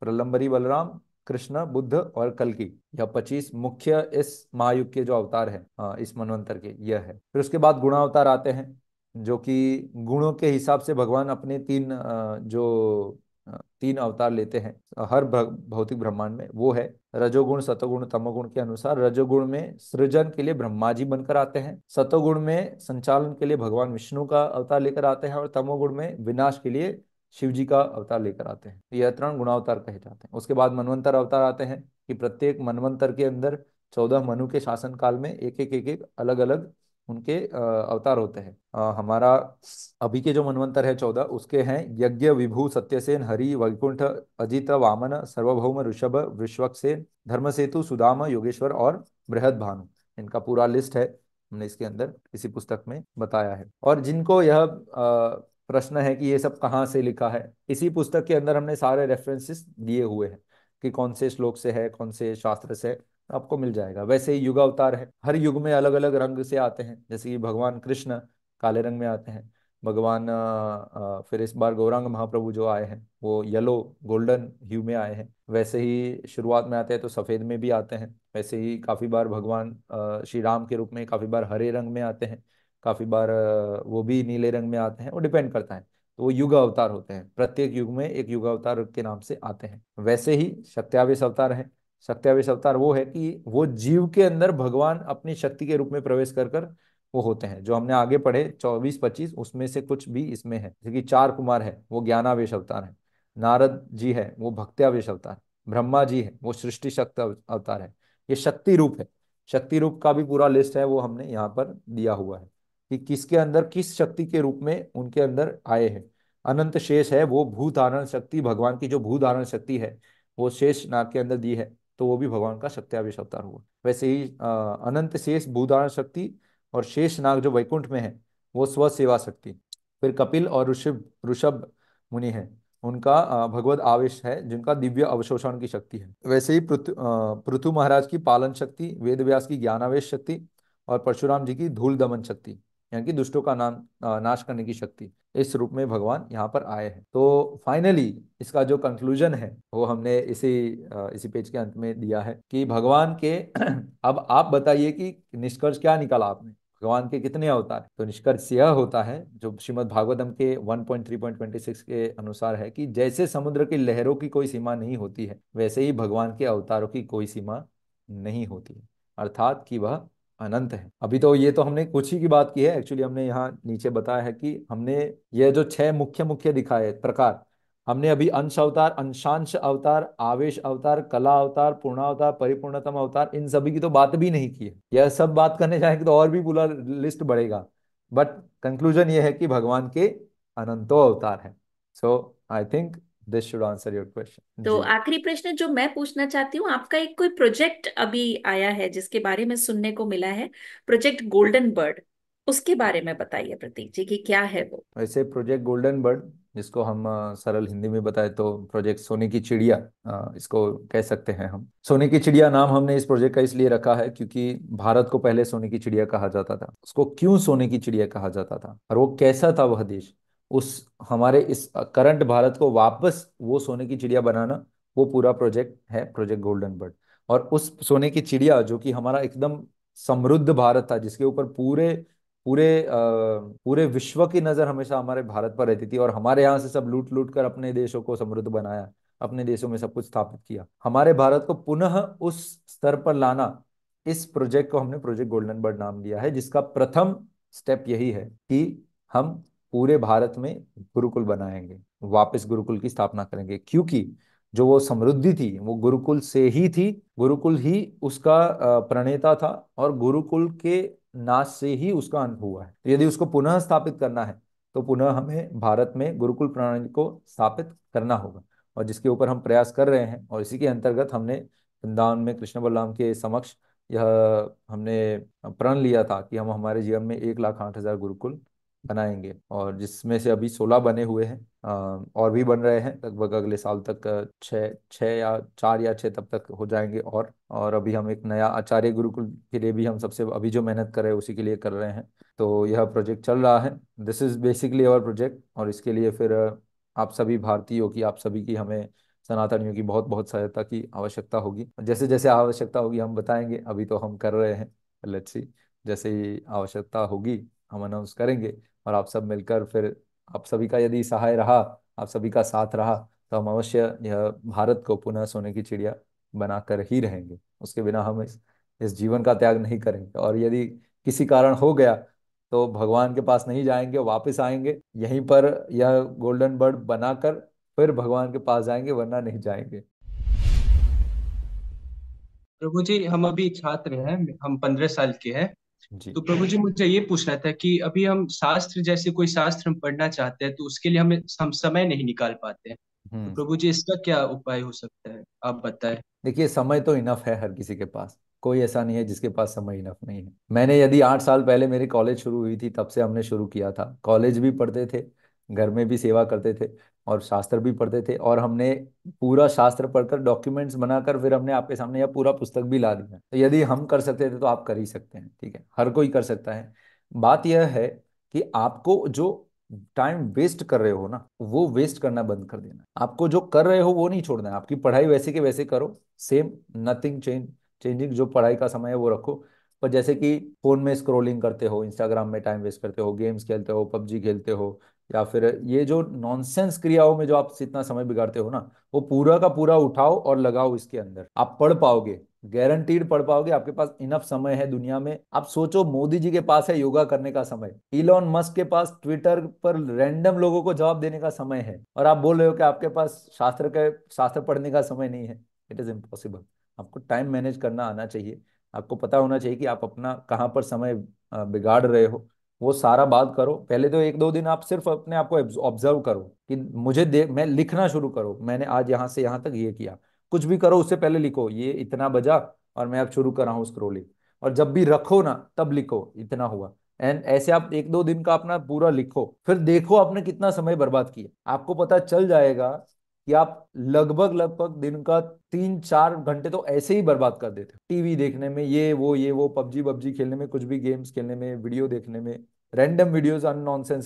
प्रलंबरी बलराम कृष्ण बुद्ध और कलकी यह पच्चीस मुख्य इस महायुग के जो अवतार है इस मनवंतर के यह है फिर उसके बाद गुणावतार आते हैं जो कि गुणों के हिसाब से भगवान अपने तीन जो तीन अवतार लेते हैं हर भौतिक ब्रह्मांड में वो है रजोगुण सतोगुण तमोगुण के अनुसार रजोगुण में सृजन के लिए ब्रह्मा जी बनकर आते हैं सतोगुण में संचालन के लिए भगवान विष्णु का अवतार लेकर आते हैं और तमोगुण में विनाश के लिए शिव जी का अवतार लेकर आते हैं तो यह त्रण गुणावतार कहे जाते हैं उसके बाद मनवंतर अवतार आते हैं कि प्रत्येक मनवंतर के अंदर चौदह मनु के शासन काल में एक एक एक एक अलग अलग उनके अवतार होते हैं हमारा अभी के जो मनवंतर है चौदह उसके हैं यज्ञ विभु सत्यसेन हरि वैकुंठ अजित वामन सर्वभौम ऋषभ विश्वक्सेन धर्मसेतु सुदाम योगेश्वर और बृहद भानु इनका पूरा लिस्ट है हमने इसके अंदर इसी पुस्तक में बताया है और जिनको यह प्रश्न है कि ये सब कहाँ से लिखा है इसी पुस्तक के अंदर हमने सारे रेफरेंसेस दिए हुए हैं कि कौन से श्लोक से है कौन से शास्त्र से आपको मिल जाएगा वैसे ही युगावतार है हर युग में अलग अलग रंग से आते हैं जैसे कि भगवान कृष्ण काले रंग में आते हैं भगवान फिर इस बार गौरांग महाप्रभु जो आए हैं वो येलो गोल्डन ह्यू में आए हैं वैसे ही शुरुआत में आते हैं तो सफ़ेद में भी आते हैं वैसे ही काफ़ी बार भगवान श्री राम के रूप में काफ़ी बार हरे रंग में आते हैं काफ़ी बार वो भी नीले रंग में आते हैं वो डिपेंड करता है तो वो युग अवतार होते हैं प्रत्येक युग में एक युग अवतार के नाम से आते हैं वैसे ही सत्यावेश अवतार है सत्यावेश अवतार वो है कि वो जीव के अंदर भगवान अपनी शक्ति के रूप में प्रवेश कर कर वो होते हैं जो हमने आगे पढ़े चौबीस पच्चीस उसमें से कुछ भी इसमें है जैसे कि चार कुमार है वो ज्ञानावेश अवतार है नारद जी है वो भक्त्यावेश अवतार ब्रह्मा जी है वो सृष्टि शक्ति अवतार है ये शक्ति रूप है शक्ति रूप का भी पूरा लिस्ट है वो हमने यहाँ पर दिया हुआ है कि किसके अंदर किस शक्ति के रूप में उनके अंदर आए हैं अनंत शेष है वो भूधारण शक्ति भगवान की जो भूधारण शक्ति है वो शेष नाग के अंदर दी है तो वो भी भगवान का शक्त्यावेश अवतार हुआ वैसे ही अनंत शेष भूधारण शक्ति और शेष नाग जो वैकुंठ में है वो स्व सेवा शक्ति फिर कपिल और ऋषभ ऋषभ मुनि है उनका भगवत आवेश है जिनका दिव्य अवशोषण की शक्ति है वैसे ही पृथु महाराज की पालन शक्ति वेद व्यास की ज्ञानावेश शक्ति और परशुराम जी की धूल दमन शक्ति यानी कि दुष्टों का नाम नाश करने की शक्ति इस रूप में भगवान यहाँ पर आए हैं तो फाइनली इसका जो कंक्लूजन है वो हमने इसी इसी पेज के अंत में दिया है कि भगवान के अब आप बताइए कि निष्कर्ष क्या निकाला आपने भगवान के कितने अवतार तो निष्कर्ष यह होता है जो श्रीमद भागवतम के 1.3.26 के अनुसार है कि जैसे समुद्र की लहरों की कोई सीमा नहीं होती है वैसे ही भगवान के अवतारों की कोई सीमा नहीं होती है अर्थात कि वह अनंत है अभी तो ये तो हमने कुछ ही की बात की है एक्चुअली हमने यहाँ नीचे बताया है कि हमने ये जो छह मुख्य मुख्य दिखाए प्रकार हमने अभी अंश अवतार अंशांश अवतार आवेश अवतार कला अवतार पूर्णावतार परिपूर्णतम अवतार इन सभी की तो बात भी नहीं की है यह सब बात करने जाएंगे तो और भी पूरा लिस्ट बढ़ेगा बट कंक्लूजन ये है कि भगवान के अनंतो अवतार है so I think this should answer your question तो आखिरी प्रश्न जो मैं पूछना चाहती हूँ आपका एक कोई प्रोजेक्ट अभी आया है जिसके बारे में सुनने को मिला है प्रोजेक्ट गोल्डन बर्ड उसके बारे में बताइए प्रतीक जी की क्या है वो ऐसे प्रोजेक्ट गोल्डन बर्ड जिसको हम सरल हिंदी में बताए तो प्रोजेक्ट सोने की चिड़िया इसको कह सकते हैं हम सोने की चिड़िया नाम हमने इस प्रोजेक्ट का इसलिए रखा है क्योंकि भारत को पहले सोने की चिड़िया कहा जाता था उसको क्यों सोने की चिड़िया कहा जाता था और वो कैसा था वह देश उस हमारे इस करंट भारत को वापस वो सोने की चिड़िया बनाना वो पूरा प्रोजेक्ट है प्रोजेक्ट गोल्डन बर्ड और उस सोने की चिड़िया जो कि हमारा एकदम समृद्ध भारत था जिसके ऊपर पूरे पूरे आ, पूरे विश्व की नज़र हमेशा हमारे भारत पर रहती थी और हमारे यहाँ से सब लूट लूट कर अपने देशों को समृद्ध बनाया अपने देशों में सब कुछ स्थापित किया हमारे भारत को पुनः उस स्तर पर लाना इस प्रोजेक्ट को हमने प्रोजेक्ट गोल्डन बर्ड नाम दिया है जिसका प्रथम स्टेप यही है कि हम पूरे भारत में गुरुकुल बनाएंगे वापस गुरुकुल की स्थापना करेंगे क्योंकि जो वो समृद्धि थी वो गुरुकुल से ही थी गुरुकुल ही उसका प्रणेता था और गुरुकुल के नाश से ही उसका अंत हुआ है तो यदि उसको पुनः स्थापित करना है तो पुनः हमें भारत में गुरुकुल प्रणाली को स्थापित करना होगा और जिसके ऊपर हम प्रयास कर रहे हैं और इसी के अंतर्गत हमने वृंदावन में कृष्ण बलराम के समक्ष यह हमने प्रण लिया था कि हम हमारे जीवन में एक लाख आठ हजार गुरुकुल बनाएंगे और जिसमें से अभी सोलह बने हुए हैं और भी बन रहे हैं लगभग अगले साल तक छः छः या चार या छः तब तक हो जाएंगे और और अभी हम एक नया आचार्य गुरुकुल के लिए भी हम सबसे अभी जो मेहनत कर रहे हैं उसी के लिए कर रहे हैं तो यह प्रोजेक्ट चल रहा है this is basically our project और इसके लिए फिर आप सभी भारतीयों की आप सभी की हमें सनातनियों की बहुत बहुत सहायता की आवश्यकता होगी जैसे जैसे आवश्यकता होगी हम बताएंगे अभी तो हम कर रहे हैं लेट्स सी जैसे ही आवश्यकता होगी हम अनाउंस करेंगे और आप सब मिलकर फिर आप सभी का यदि सहाय रहा आप सभी का साथ रहा तो हम अवश्य यह भारत को पुनः सोने की चिड़िया बनाकर ही रहेंगे उसके बिना हम इस, इस जीवन का त्याग नहीं करेंगे और यदि किसी कारण हो गया तो भगवान के पास नहीं जाएंगे वापस आएंगे यहीं पर यह गोल्डन बर्ड बनाकर फिर भगवान के पास जाएंगे वरना नहीं जाएंगे प्रभु जी हम अभी छात्र हैं हम पंद्रह साल के हैं जी तो प्रभु जी मुझे ये पूछना था कि अभी हम शास्त्र जैसे कोई शास्त्र हम पढ़ना चाहते हैं तो उसके लिए हमें हम समय नहीं निकाल पाते हैं तो हम्म। प्रभु जी इसका क्या उपाय हो सकता है आप बताए देखिए समय तो इनफ है हर किसी के पास कोई ऐसा नहीं है जिसके पास समय इनफ नहीं है मैंने यदि आठ साल पहले मेरी कॉलेज शुरू हुई थी तब से हमने शुरू किया था कॉलेज भी पढ़ते थे घर में भी सेवा करते थे और शास्त्र भी पढ़ते थे और हमने पूरा शास्त्र पढ़कर डॉक्यूमेंट्स बनाकर फिर हमने आपके सामने यह पूरा पुस्तक भी ला दिया तो यदि हम कर सकते थे तो आप कर ही सकते हैं ठीक है हर कोई कर सकता है बात यह है कि आपको जो टाइम वेस्ट कर रहे हो ना वो वेस्ट करना बंद कर देना आपको जो कर रहे हो वो नहीं छोड़ना है आपकी पढ़ाई वैसे के वैसे करो सेम नथिंग चेंज चेंजिंग जो पढ़ाई का समय है वो रखो पर जैसे कि फोन में स्क्रोलिंग करते हो इंस्टाग्राम में टाइम वेस्ट करते हो गेम्स खेलते हो पबजी खेलते हो या फिर ये जो नॉनसेंस क्रियाओं में जो आप इतना समय बिगाड़ते हो ना वो पूरा का पूरा उठाओ और लगाओ इसके अंदर आप पढ़ पाओगे गारंटीड पढ़ पाओगे आपके पास इनफ समय है दुनिया में आप सोचो मोदी जी के पास है योगा करने का समय इलॉन मस्क के पास ट्विटर पर रैंडम लोगों को जवाब देने का समय है और आप बोल रहे हो कि आपके पास शास्त्र के शास्त्र पढ़ने का समय नहीं है इट इज इम्पॉसिबल आपको टाइम मैनेज करना आना चाहिए आपको पता होना चाहिए कि आप अपना कहाँ पर समय बिगाड़ रहे हो वो सारा बात करो पहले तो एक दो दिन आप सिर्फ अपने आप को ऑब्जर्व करो कि मुझे दे मैं लिखना शुरू करो मैंने आज यहाँ से यहाँ तक ये किया कुछ भी करो उससे पहले लिखो ये इतना बजा और मैं अब शुरू कर रहा हूँ स्क्रोलिंग और जब भी रखो ना तब लिखो इतना हुआ एंड ऐसे आप एक दो दिन का अपना पूरा लिखो फिर देखो आपने कितना समय बर्बाद किया आपको पता चल जाएगा कि आप लगभग लगभग दिन का तीन चार घंटे तो ऐसे ही बर्बाद कर देते टीवी देखने में ये वो ये वो पबजी पबजी खेलने में कुछ भी गेम्स खेलने में वीडियो देखने में रैंडम वीडियोस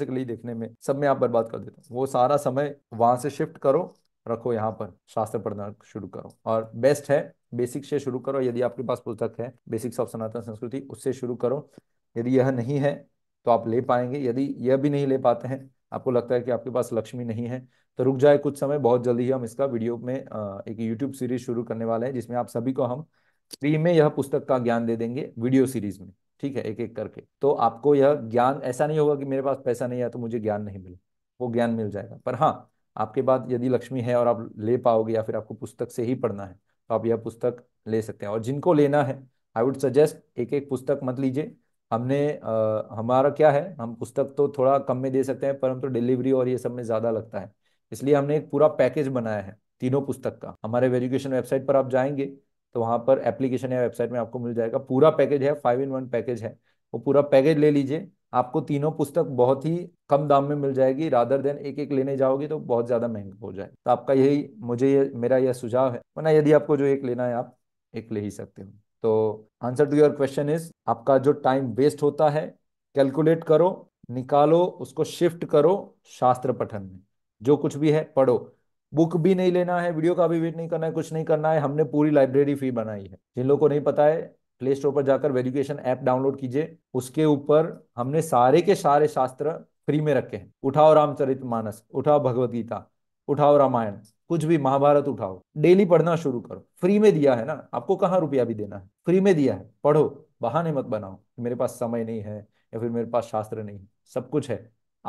के लिए देखने में सब में आप बर्बाद कर देते हो वो सारा समय वहां से शिफ्ट करो रखो यहाँ पर शास्त्र पढ़ना शुरू करो और बेस्ट है बेसिक से शुरू करो यदि आपके पास पुस्तक है बेसिक्स ऑफ सनातन संस्कृति उससे शुरू करो यदि यह नहीं है तो आप ले पाएंगे यदि यह भी नहीं ले पाते हैं आपको लगता है कि आपके पास लक्ष्मी नहीं है तो रुक जाए कुछ समय बहुत जल्दी ही हम इसका वीडियो में एक यूट्यूब सीरीज शुरू करने वाले हैं जिसमें आप सभी को हम फ्री में यह पुस्तक का ज्ञान दे देंगे वीडियो सीरीज में ठीक है एक एक करके तो आपको यह ज्ञान ऐसा नहीं होगा कि मेरे पास पैसा नहीं है तो मुझे ज्ञान नहीं मिले वो ज्ञान मिल जाएगा पर हाँ आपके बाद यदि लक्ष्मी है और आप ले पाओगे या फिर आपको पुस्तक से ही पढ़ना है तो आप यह पुस्तक ले सकते हैं और जिनको लेना है आई वुड सजेस्ट एक एक पुस्तक मत लीजिए हमने आ, हमारा क्या है हम पुस्तक तो थोड़ा कम में दे सकते हैं पर हम तो डिलीवरी और ये सब में ज़्यादा लगता है इसलिए हमने एक पूरा पैकेज बनाया है तीनों पुस्तक का हमारे वेजुकेशन वेबसाइट पर आप जाएंगे तो वहां पर एप्लीकेशन या वेबसाइट में आपको मिल जाएगा पूरा पैकेज है फाइव इन वन पैकेज है वो पूरा पैकेज ले लीजिए आपको तीनों पुस्तक बहुत ही कम दाम में मिल जाएगी रादर देन एक एक लेने जाओगे तो बहुत ज़्यादा महंगा हो जाए तो आपका यही मुझे ये मेरा यह सुझाव है वरना यदि आपको जो एक लेना है आप एक ले ही सकते हो तो answer to your question is आपका जो टाइम वेस्ट होता है कैलकुलेट करो निकालो उसको शिफ्ट करो शास्त्र पठन में जो कुछ भी है पढ़ो बुक भी नहीं लेना है वीडियो का भी वेट नहीं करना है कुछ नहीं करना है हमने पूरी लाइब्रेरी फ्री बनाई है जिन लोगों को नहीं पता है प्ले स्टोर पर जाकर वेजुकेशन ऐप डाउनलोड कीजिए उसके ऊपर हमने सारे के सारे शास्त्र फ्री में रखे हैं उठाओ रामचरित मानस उठाओ भगवदगीता उठाओ रामायण कुछ भी महाभारत उठाओ डेली पढ़ना शुरू करो फ्री में दिया है ना आपको कहाँ रुपया भी देना है फ्री में दिया है पढ़ो बहाने मत बनाओ मेरे पास समय नहीं है या फिर मेरे पास शास्त्र नहीं है सब कुछ है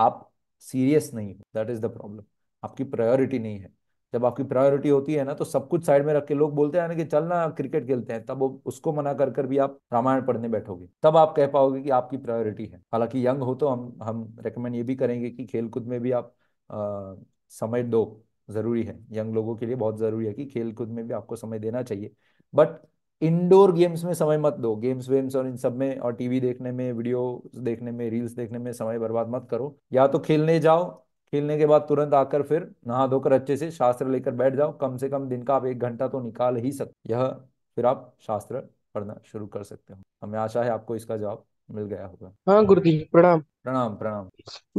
आप सीरियस नहीं हो दैट इज द प्रॉब्लम आपकी प्रायोरिटी नहीं है जब आपकी प्रायोरिटी होती है ना तो सब कुछ साइड में रख के लोग बोलते हैं ना कि चल ना क्रिकेट खेलते हैं तब उसको मना कर कर भी आप रामायण पढ़ने बैठोगे तब आप कह पाओगे कि आपकी प्रायोरिटी है हालांकि यंग हो तो हम हम रेकमेंड ये भी करेंगे कि खेलकूद में भी आप आ, समय दो जरूरी है यंग लोगों के लिए बहुत जरूरी है कि खेल कूद में भी आपको समय देना चाहिए बट इंडोर गेम्स में समय मत दो गेम्स वेम्स और इन सब में और टीवी देखने में वीडियो देखने में रील्स देखने में समय बर्बाद मत करो या तो खेलने जाओ खेलने के बाद तुरंत आकर फिर नहा धोकर अच्छे से शास्त्र लेकर बैठ जाओ कम से कम दिन का आप एक घंटा तो निकाल ही सकते यह फिर आप शास्त्र पढ़ना शुरू कर सकते हो हमें आशा है आपको इसका जवाब मिल गया होगा हाँ गुरुदेव प्रणाम प्रणाम प्रणाम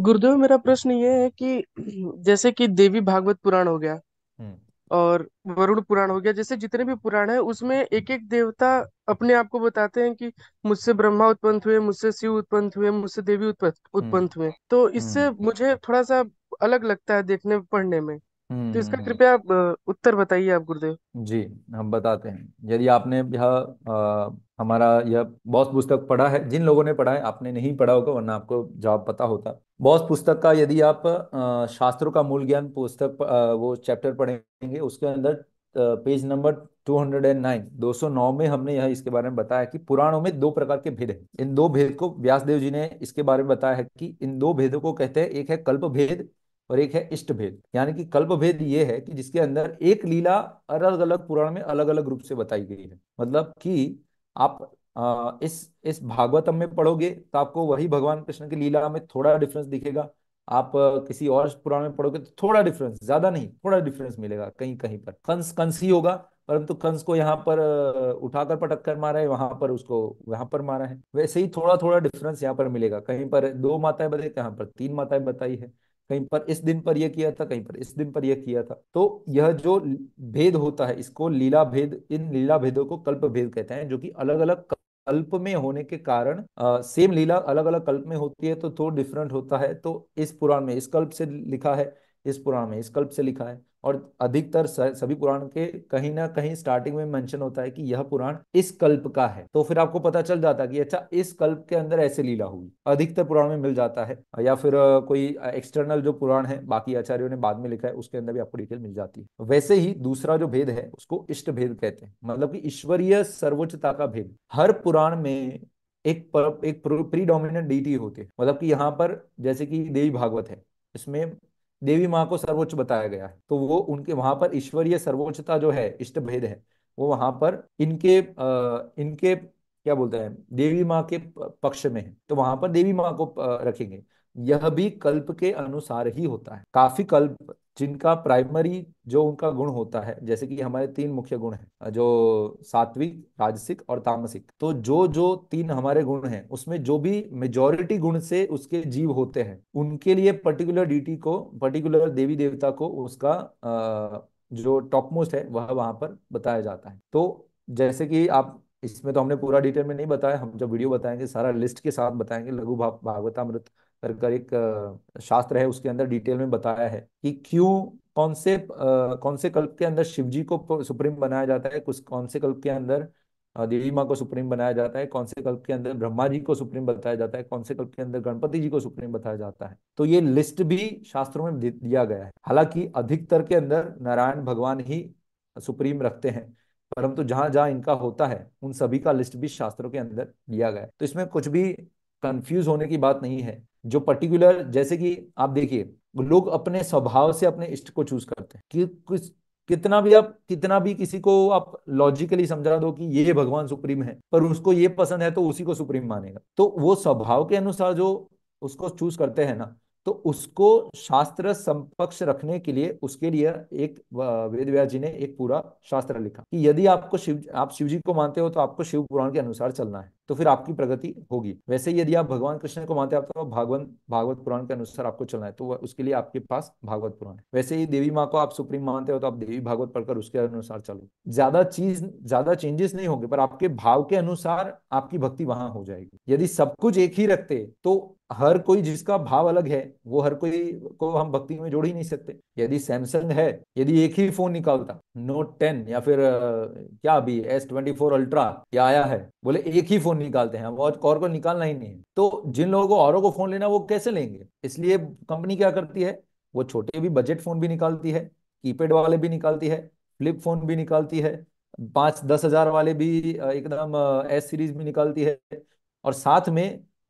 गुरुदेव मेरा प्रश्न ये है कि जैसे कि देवी भागवत पुराण हो गया हम्म। और वरुण पुराण हो गया जैसे जितने भी पुराण है उसमें एक एक देवता अपने आप को बताते हैं कि मुझसे ब्रह्मा उत्पन्न हुए मुझसे शिव उत्पन्न हुए मुझसे देवी उत्पन्न हम्म। हुए तो इससे हम्म। मुझे थोड़ा सा अलग लगता है देखने पढ़ने में हम्म, तो इसका हम्म, कृपया आप हम्म। उत्तर बताइए आप गुरुदेव जी हम बताते हैं यदि आपने यह हमारा यह बॉस पुस्तक पढ़ा है जिन लोगों ने पढ़ा है आपने नहीं पढ़ा होगा वरना आपको जवाब पता होता बॉस पुस्तक का यदि आप शास्त्रों का मूल ज्ञान पुस्तक वो चैप्टर पढ़ेंगे उसके अंदर पेज नंबर 209 209 में हमने यह इसके बारे में बताया कि पुराणों में दो प्रकार के भेद हैं इन दो भेद को व्यासदेव जी ने इसके बारे में बताया है कि इन दो भेदों को कहते हैं एक है कल्प भेद और एक है इष्ट भेद यानी कि कल्प भेद ये है कि जिसके अंदर एक लीला अलग अलग पुराण में अलग अलग रूप से बताई गई है मतलब कि आप इस इस भागवतम में पढ़ोगे तो आपको वही भगवान कृष्ण की लीला में थोड़ा डिफरेंस दिखेगा आप किसी और पुराण में पढ़ोगे तो थोड़ा डिफरेंस ज्यादा नहीं थोड़ा डिफरेंस मिलेगा कहीं कहीं पर कंस कंस ही होगा परंतु कंस को यहाँ पर उठाकर पटक कर मारा है वहां पर उसको वहां पर मारा है वैसे ही थोड़ा थोड़ा डिफरेंस यहाँ पर मिलेगा कहीं पर दो माताएं बताई कहाँ पर तीन माताएं बताई है कहीं पर इस दिन पर यह किया था कहीं पर इस दिन पर यह किया था तो यह जो भेद होता है इसको लीला भेद इन लीला भेदों को कल्प भेद कहते हैं जो कि अलग अलग कल्प में होने के कारण आ, सेम लीला अलग अलग कल्प में होती है तो थोड़ा डिफरेंट होता है तो इस पुराण में इस कल्प से लिखा है इस पुराण में इस कल्प से लिखा है और अधिकतर सभी पुराण के कहीं ना कहीं स्टार्टिंग में मेंशन होता है कि यह पुराण इस कल्प का है तो फिर आपको पता चल जाता है कि अच्छा इस कल्प के अंदर ऐसे लीला हुई अधिकतर पुराण में मिल जाता है या फिर कोई एक्सटर्नल जो पुराण है बाकी आचार्यों ने बाद में लिखा है उसके अंदर भी आपको डिटेल मिल जाती है वैसे ही दूसरा जो भेद है उसको इष्ट भेद कहते हैं मतलब की ईश्वरीय सर्वोच्चता का भेद हर पुराण में एक एक प्रीडोमिनेंट डीटी होते मतलब कि यहाँ पर जैसे कि देवी भागवत है इसमें देवी माँ को सर्वोच्च बताया गया तो वो उनके वहां पर ईश्वरीय सर्वोच्चता जो है इष्ट भेद है वो वहां पर इनके आ, इनके क्या बोलते हैं देवी माँ के पक्ष में है तो वहां पर देवी माँ को रखेंगे यह भी कल्प के अनुसार ही होता है काफी कल्प जिनका प्राइमरी जो उनका गुण होता है जैसे कि हमारे तीन मुख्य गुण हैं जो सात्विक राजसिक और तामसिक तो जो जो तीन हमारे गुण हैं उसमें जो भी मेजोरिटी गुण से उसके जीव होते हैं उनके लिए पर्टिकुलर ड्यूटी को पर्टिकुलर देवी देवता को उसका जो टॉप मोस्ट है वह वहां पर बताया जाता है तो जैसे कि आप इसमें तो हमने पूरा डिटेल में नहीं बताया हम जब वीडियो बताएंगे सारा लिस्ट के साथ बताएंगे लघु भागवतामृत कर, एक शास्त्र है उसके अंदर डिटेल में बताया है कि क्यों कौन से कौन से कल्प के अंदर शिव जी को सुप्रीम बनाया जाता है कुछ कौन से कल्प के अंदर देवी माँ को सुप्रीम बनाया जाता है कौन से कल्प के अंदर ब्रह्मा जी को सुप्रीम बताया जाता है कौन से कल्प के अंदर गणपति जी को सुप्रीम बताया जाता है तो ये लिस्ट भी शास्त्रों में दिया गया है हालांकि अधिकतर के अंदर नारायण भगवान ही सुप्रीम रखते हैं परंतु जहां जहां इनका होता है उन सभी का लिस्ट भी शास्त्रों के अंदर दिया गया है तो इसमें कुछ भी कंफ्यूज होने की बात नहीं है जो पर्टिकुलर जैसे कि आप देखिए लोग अपने स्वभाव से अपने इष्ट को चूज करते हैं कि कुछ कितना भी आप कितना भी किसी को आप लॉजिकली समझा दो कि ये भगवान सुप्रीम है पर उसको ये पसंद है तो उसी को सुप्रीम मानेगा तो वो स्वभाव के अनुसार जो उसको चूज करते हैं ना तो उसको शास्त्र समपक्ष रखने के लिए उसके लिए एक वेद व्यास जी ने एक पूरा शास्त्र लिखा कि यदि आपको शिव आप शिव जी को मानते हो तो आपको शिव पुराण के अनुसार चलना है तो फिर आपकी प्रगति होगी वैसे यदि आप भगवान कृष्ण को मानते हैं तो भागवत भागवत पुराण के अनुसार आपको चलना है तो उसके लिए आपके पास भागवत पुराण है वैसे ही देवी माँ को आप सुप्रीम मानते हो तो आप देवी भागवत पढ़कर उसके अनुसार चलो ज्यादा चीज ज्यादा चेंजेस नहीं होंगे पर आपके भाव के अनुसार आपकी भक्ति वहां हो जाएगी यदि सब कुछ एक ही रखते तो हर कोई जिसका भाव अलग है वो हर कोई को हम भक्ति में जोड़ ही नहीं सकते यदि सैमसंग है यदि एक ही फोन निकालता नोट टेन या फिर क्या अभी एस ट्वेंटी फोर अल्ट्रा या आया है बोले एक ही फोन निकालते हैं और और को निकालना ही नहीं है तो जिन लोगों को औरों को फोन लेना वो कैसे लेंगे इसलिए कंपनी क्या करती है वो छोटे भी बजट फोन भी निकालती है कीपैड वाले भी निकालती है फ्लिप फोन भी निकालती है पांच दस हजार वाले भी एकदम एस सीरीज भी निकालती है और साथ में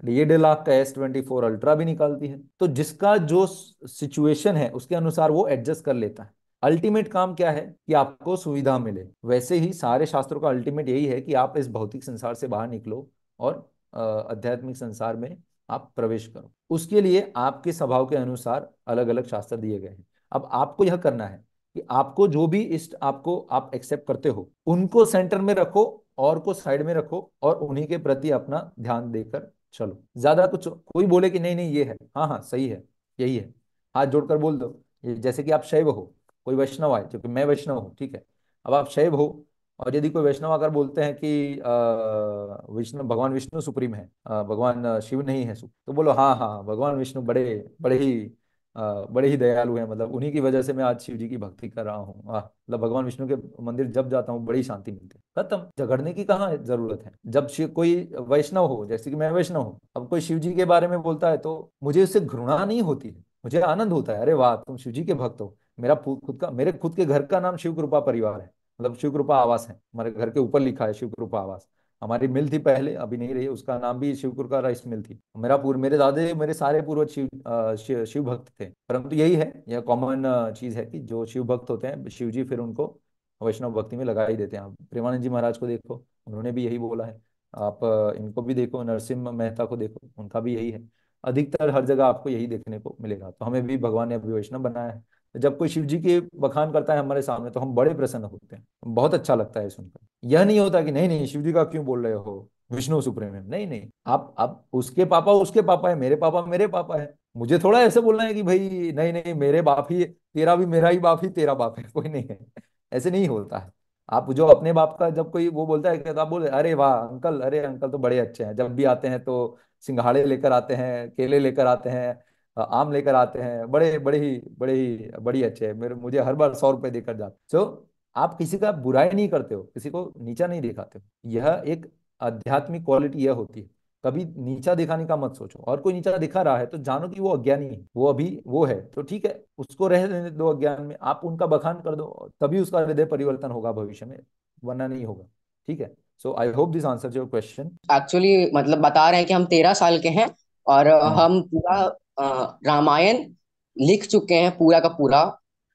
डेढ़ लाख का एस ट्वेंटी फोर अल्ट्रा भी निकालती है तो जिसका जो सिचुएशन है उसके अनुसार वो एडजस्ट कर लेता है अल्टीमेट काम क्या है कि आपको सुविधा मिले वैसे ही सारे शास्त्रों का अल्टीमेट यही है कि आप इस भौतिक संसार से बाहर निकलो और आध्यात्मिक संसार में आप प्रवेश करो उसके लिए आपके स्वभाव के अनुसार अलग अलग शास्त्र दिए गए हैं अब आपको यह करना है कि आपको जो भी इष्ट आपको आप एक्सेप्ट करते हो उनको सेंटर में रखो और को साइड में रखो और उन्हीं के प्रति अपना ध्यान देकर चलो ज्यादा कुछ कोई बोले कि नहीं नहीं ये है हाँ हाँ सही है यही है हाथ जोड़कर बोल दो जैसे कि आप शैव हो कोई वैष्णव आए क्योंकि मैं वैष्णव हूँ ठीक है अब आप शैव हो और यदि कोई वैष्णव आकर बोलते हैं कि विष्णु भगवान विष्णु सुप्रीम है भगवान शिव नहीं है तो बोलो हाँ हाँ भगवान विष्णु बड़े बड़े ही बड़े ही दयालु हैं मतलब उन्हीं की वजह से मैं आज शिव जी की भक्ति कर रहा हूँ मतलब भगवान विष्णु के मंदिर जब जाता हूँ बड़ी शांति मिलती है खत्म झगड़ने की कहाँ जरूरत है जब कोई वैष्णव हो जैसे कि मैं वैष्णव हूँ अब कोई शिव जी के बारे में बोलता है तो मुझे उससे घृणा नहीं होती है मुझे आनंद होता है अरे वाह तुम शिव जी के भक्त हो मेरा खुद का मेरे खुद के घर का नाम शिव कृपा परिवार है मतलब शिव कृपा आवास है हमारे घर के ऊपर लिखा है शिव कृपा आवास हमारी मिल थी पहले अभी नहीं रही उसका नाम भी शिव कृपा राइस मिल थी मेरा पूर्व मेरे दादे मेरे सारे पूर्व शिव शिव भक्त थे परंतु यही है यह कॉमन चीज है कि जो शिव भक्त होते हैं शिव जी फिर उनको वैष्णव भक्ति में लगा ही देते हैं प्रेमानंद जी महाराज को देखो उन्होंने भी यही बोला है आप इनको भी देखो नरसिम्ह मेहता को देखो उनका भी यही है अधिकतर हर जगह आपको यही देखने को मिलेगा तो हमें भी भगवान ने अभी वैष्णव बनाया है जब कोई शिव जी के बखान करता है हमारे सामने तो हम बड़े प्रसन्न होते हैं बहुत अच्छा लगता है सुनकर यह नहीं होता कि नहीं नहीं शिव जी का क्यों बोल रहे हो विष्णु सुप्रेम है नहीं नहीं आप आप उसके पापा उसके पापा है मेरे पापा मेरे पापा है मुझे थोड़ा ऐसे बोलना है कि भाई नहीं नहीं मेरे बाप ही तेरा भी मेरा ही बाप ही तेरा बाप है कोई नहीं है ऐसे नहीं होता है आप जो अपने बाप का जब कोई वो बोलता है तो आप बोले अरे वाह अंकल अरे अंकल तो बड़े अच्छे हैं जब भी आते हैं तो सिंघाड़े लेकर आते हैं केले लेकर आते हैं आम लेकर आते हैं बड़े बड़े ही बड़े ही बड़ी अच्छे है मेरे मुझे हर बार सौ रुपए देकर जाते सो so, आप किसी का बुराई नहीं करते हो किसी को नीचा नहीं दिखाते हो यह एक आध्यात्मिक क्वालिटी यह होती है कभी नीचा दिखाने का मत सोचो और कोई नीचा दिखा रहा है तो जानो कि वो अज्ञानी है वो अभी वो है तो ठीक है उसको रह देने दो अज्ञान में आप उनका बखान कर दो तभी उसका हृदय परिवर्तन होगा भविष्य में वरना नहीं होगा ठीक है so I hope this answer your question actually मतलब बता रहे हैं कि हम तेरह साल के हैं और हाँ। हम पूरा रामायण लिख चुके हैं पूरा का पूरा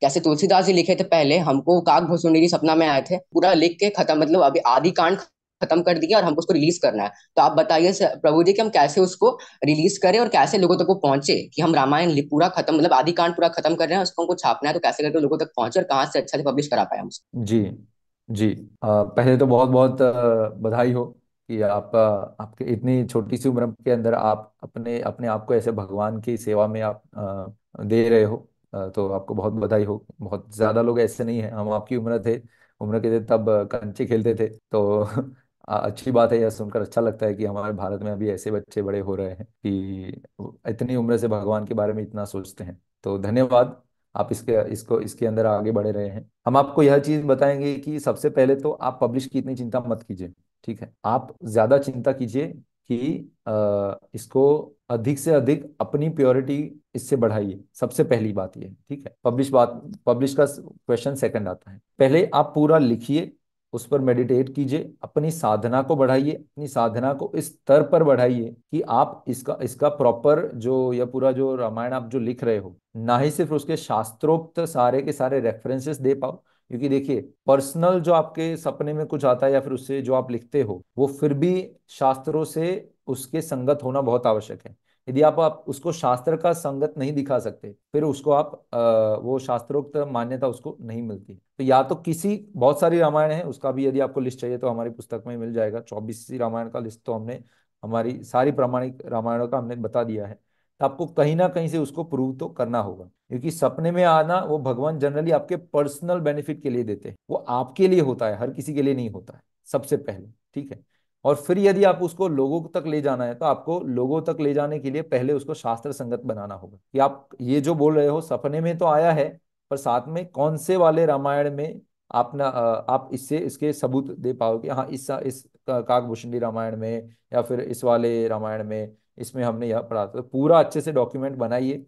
जैसे तुलसीदास जी लिखे थे पहले हमको काक भोसुंडी जी सपना में आए थे पूरा लिख के खत्म मतलब अभी आदि कांड खत्म कर दिया और हमको उसको रिलीज करना है तो आप बताइए प्रभु जी कि हम कैसे उसको रिलीज करें और कैसे लोगों तक वो पहुंचे कि हम रामायण पूरा खत्म मतलब आदि कांड पूरा खत्म कर रहे हैं उसको हमको छापना है तो कैसे करके लोगों तक पहुंचे और कहाँ से अच्छा से पब्लिश करा पाए हम जी जी आ, पहले तो बहुत बहुत बधाई हो कि आप आपके इतनी छोटी सी उम्र के अंदर आप अपने अपने आप को ऐसे भगवान की सेवा में आप दे रहे हो तो आपको बहुत बधाई हो बहुत ज्यादा लोग ऐसे नहीं है हम आपकी उम्र थे उम्र के थे तब कंचे खेलते थे तो अच्छी बात है यह सुनकर अच्छा लगता है कि हमारे भारत में अभी ऐसे बच्चे बड़े हो रहे हैं कि इतनी उम्र से भगवान के बारे में इतना सोचते हैं तो धन्यवाद आप इसके इसको इसके अंदर आगे बढ़े रहे हैं हम आपको यह चीज बताएंगे कि सबसे पहले तो आप पब्लिश की इतनी चिंता मत कीजिए ठीक है आप ज्यादा चिंता कीजिए कि आ, इसको अधिक से अधिक अपनी प्योरिटी इससे बढ़ाइए सबसे पहली बात ये ठीक है पब्लिश बात पब्लिश का क्वेश्चन सेकंड आता है पहले आप पूरा लिखिए उस पर मेडिटेट कीजिए अपनी साधना को बढ़ाइए अपनी साधना को इस स्तर पर बढ़ाइए कि आप इसका इसका प्रॉपर जो या पूरा जो रामायण आप जो लिख रहे हो ना ही सिर्फ उसके शास्त्रोक्त सारे के सारे रेफरेंसेस दे पाओ क्योंकि देखिए पर्सनल जो आपके सपने में कुछ आता है या फिर उससे जो आप लिखते हो वो फिर भी शास्त्रों से उसके संगत होना बहुत आवश्यक है यदि आप, आप उसको शास्त्र का संगत नहीं दिखा सकते फिर उसको आप आ, वो शास्त्रोक्त मान्यता उसको नहीं मिलती तो या तो किसी बहुत सारी रामायण है उसका भी यदि आपको लिस्ट चाहिए तो हमारी पुस्तक में मिल जाएगा चौबीस रामायण का लिस्ट तो हमने हमारी सारी प्रामाणिक रामायणों का हमने बता दिया है तो आपको कहीं ना कहीं से उसको प्रूव तो करना होगा क्योंकि सपने में आना वो भगवान जनरली आपके पर्सनल बेनिफिट के लिए देते हैं वो आपके लिए होता है हर किसी के लिए नहीं होता है सबसे पहले ठीक है और फिर यदि आप उसको लोगों तक ले जाना है तो आपको लोगों तक ले जाने के लिए पहले उसको शास्त्र संगत बनाना होगा कि आप ये जो बोल रहे हो सपने में तो आया है पर साथ में कौन से वाले रामायण में आप ना आप इससे इसके सबूत दे पाओगे हाँ इस इस काकभूषणी रामायण में या फिर इस वाले रामायण में इसमें हमने यह पढ़ा था तो पूरा अच्छे से डॉक्यूमेंट बनाइए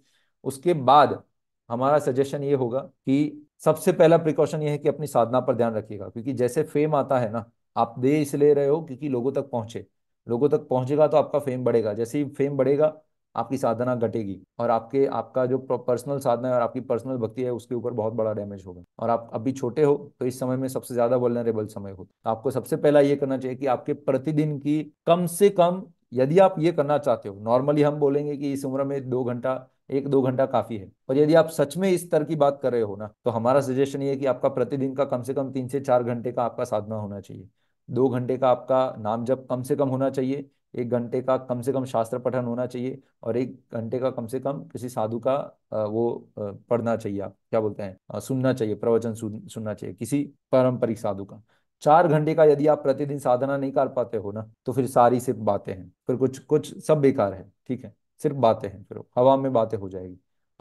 उसके बाद हमारा सजेशन ये होगा कि सबसे पहला प्रिकॉशन ये है कि अपनी साधना पर ध्यान रखिएगा क्योंकि जैसे फेम आता है ना आप दे इसलिए रहे हो क्योंकि लोगों तक पहुंचे लोगों तक पहुंचेगा तो आपका फेम बढ़ेगा जैसे ही फेम बढ़ेगा आपकी साधना घटेगी और आपके आपका जो पर्सनल साधना है और आपकी पर्सनल भक्ति है उसके ऊपर बहुत बड़ा डैमेज होगा और आप अभी छोटे हो तो इस समय में सबसे ज्यादा वर्नरेबल समय हो तो आपको सबसे पहला ये करना चाहिए कि आपके प्रतिदिन की कम से कम यदि आप ये करना चाहते हो नॉर्मली हम बोलेंगे कि इस उम्र में दो घंटा एक दो घंटा काफी है पर यदि आप सच में इस स्तर की बात कर रहे हो ना तो हमारा सजेशन ये है कि आपका प्रतिदिन का कम से कम तीन से चार घंटे का आपका साधना होना चाहिए दो घंटे का आपका नाम जब कम से कम होना चाहिए एक घंटे का कम से कम शास्त्र पठन होना चाहिए और एक घंटे का कम से कम किसी साधु का वो पढ़ना चाहिए आप क्या बोलते हैं सुनना चाहिए प्रवचन सुन सुनना चाहिए किसी पारंपरिक साधु का चार घंटे का यदि आप प्रतिदिन साधना नहीं कर पाते हो ना तो फिर सारी सिर्फ बातें हैं फिर कुछ कुछ सब बेकार है ठीक है सिर्फ बातें हैं फिर हवा में बातें हो जाएगी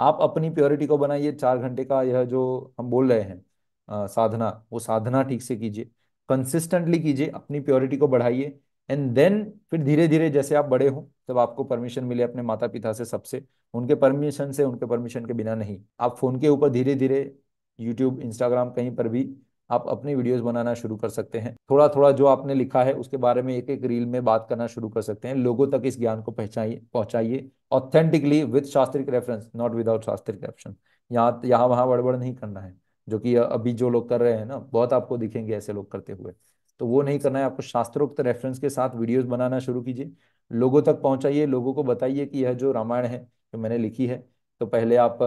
आप अपनी प्योरिटी को बनाइए चार घंटे का यह जो हम बोल रहे हैं आ, साधना वो साधना ठीक से कीजिए कंसिस्टेंटली कीजिए अपनी प्योरिटी को बढ़ाइए एंड देन फिर धीरे धीरे जैसे आप बड़े हो तब आपको परमिशन मिले अपने माता पिता से सबसे उनके परमिशन से उनके परमिशन के बिना नहीं आप फोन के ऊपर धीरे धीरे यूट्यूब इंस्टाग्राम कहीं पर भी आप अपनी वीडियोस बनाना शुरू कर सकते हैं थोड़ा थोड़ा जो आपने लिखा है उसके बारे में एक एक रील में बात करना शुरू कर सकते हैं लोगों तक इस ज्ञान को पहचाइए पहुंचाइए ऑथेंटिकली विद शास्त्रिक रेफरेंस नॉट विदाउट शास्त्रिक रेफरेंस यहाँ यहाँ वहाँ बड़बड़ नहीं करना है जो कि अभी जो लोग कर रहे हैं ना बहुत आपको दिखेंगे ऐसे लोग करते हुए तो वो नहीं करना है आपको शास्त्रोक्त रेफरेंस के साथ वीडियोज बनाना शुरू कीजिए लोगों तक पहुंचाइए लोगों को बताइए कि यह जो रामायण है जो मैंने लिखी है तो पहले आप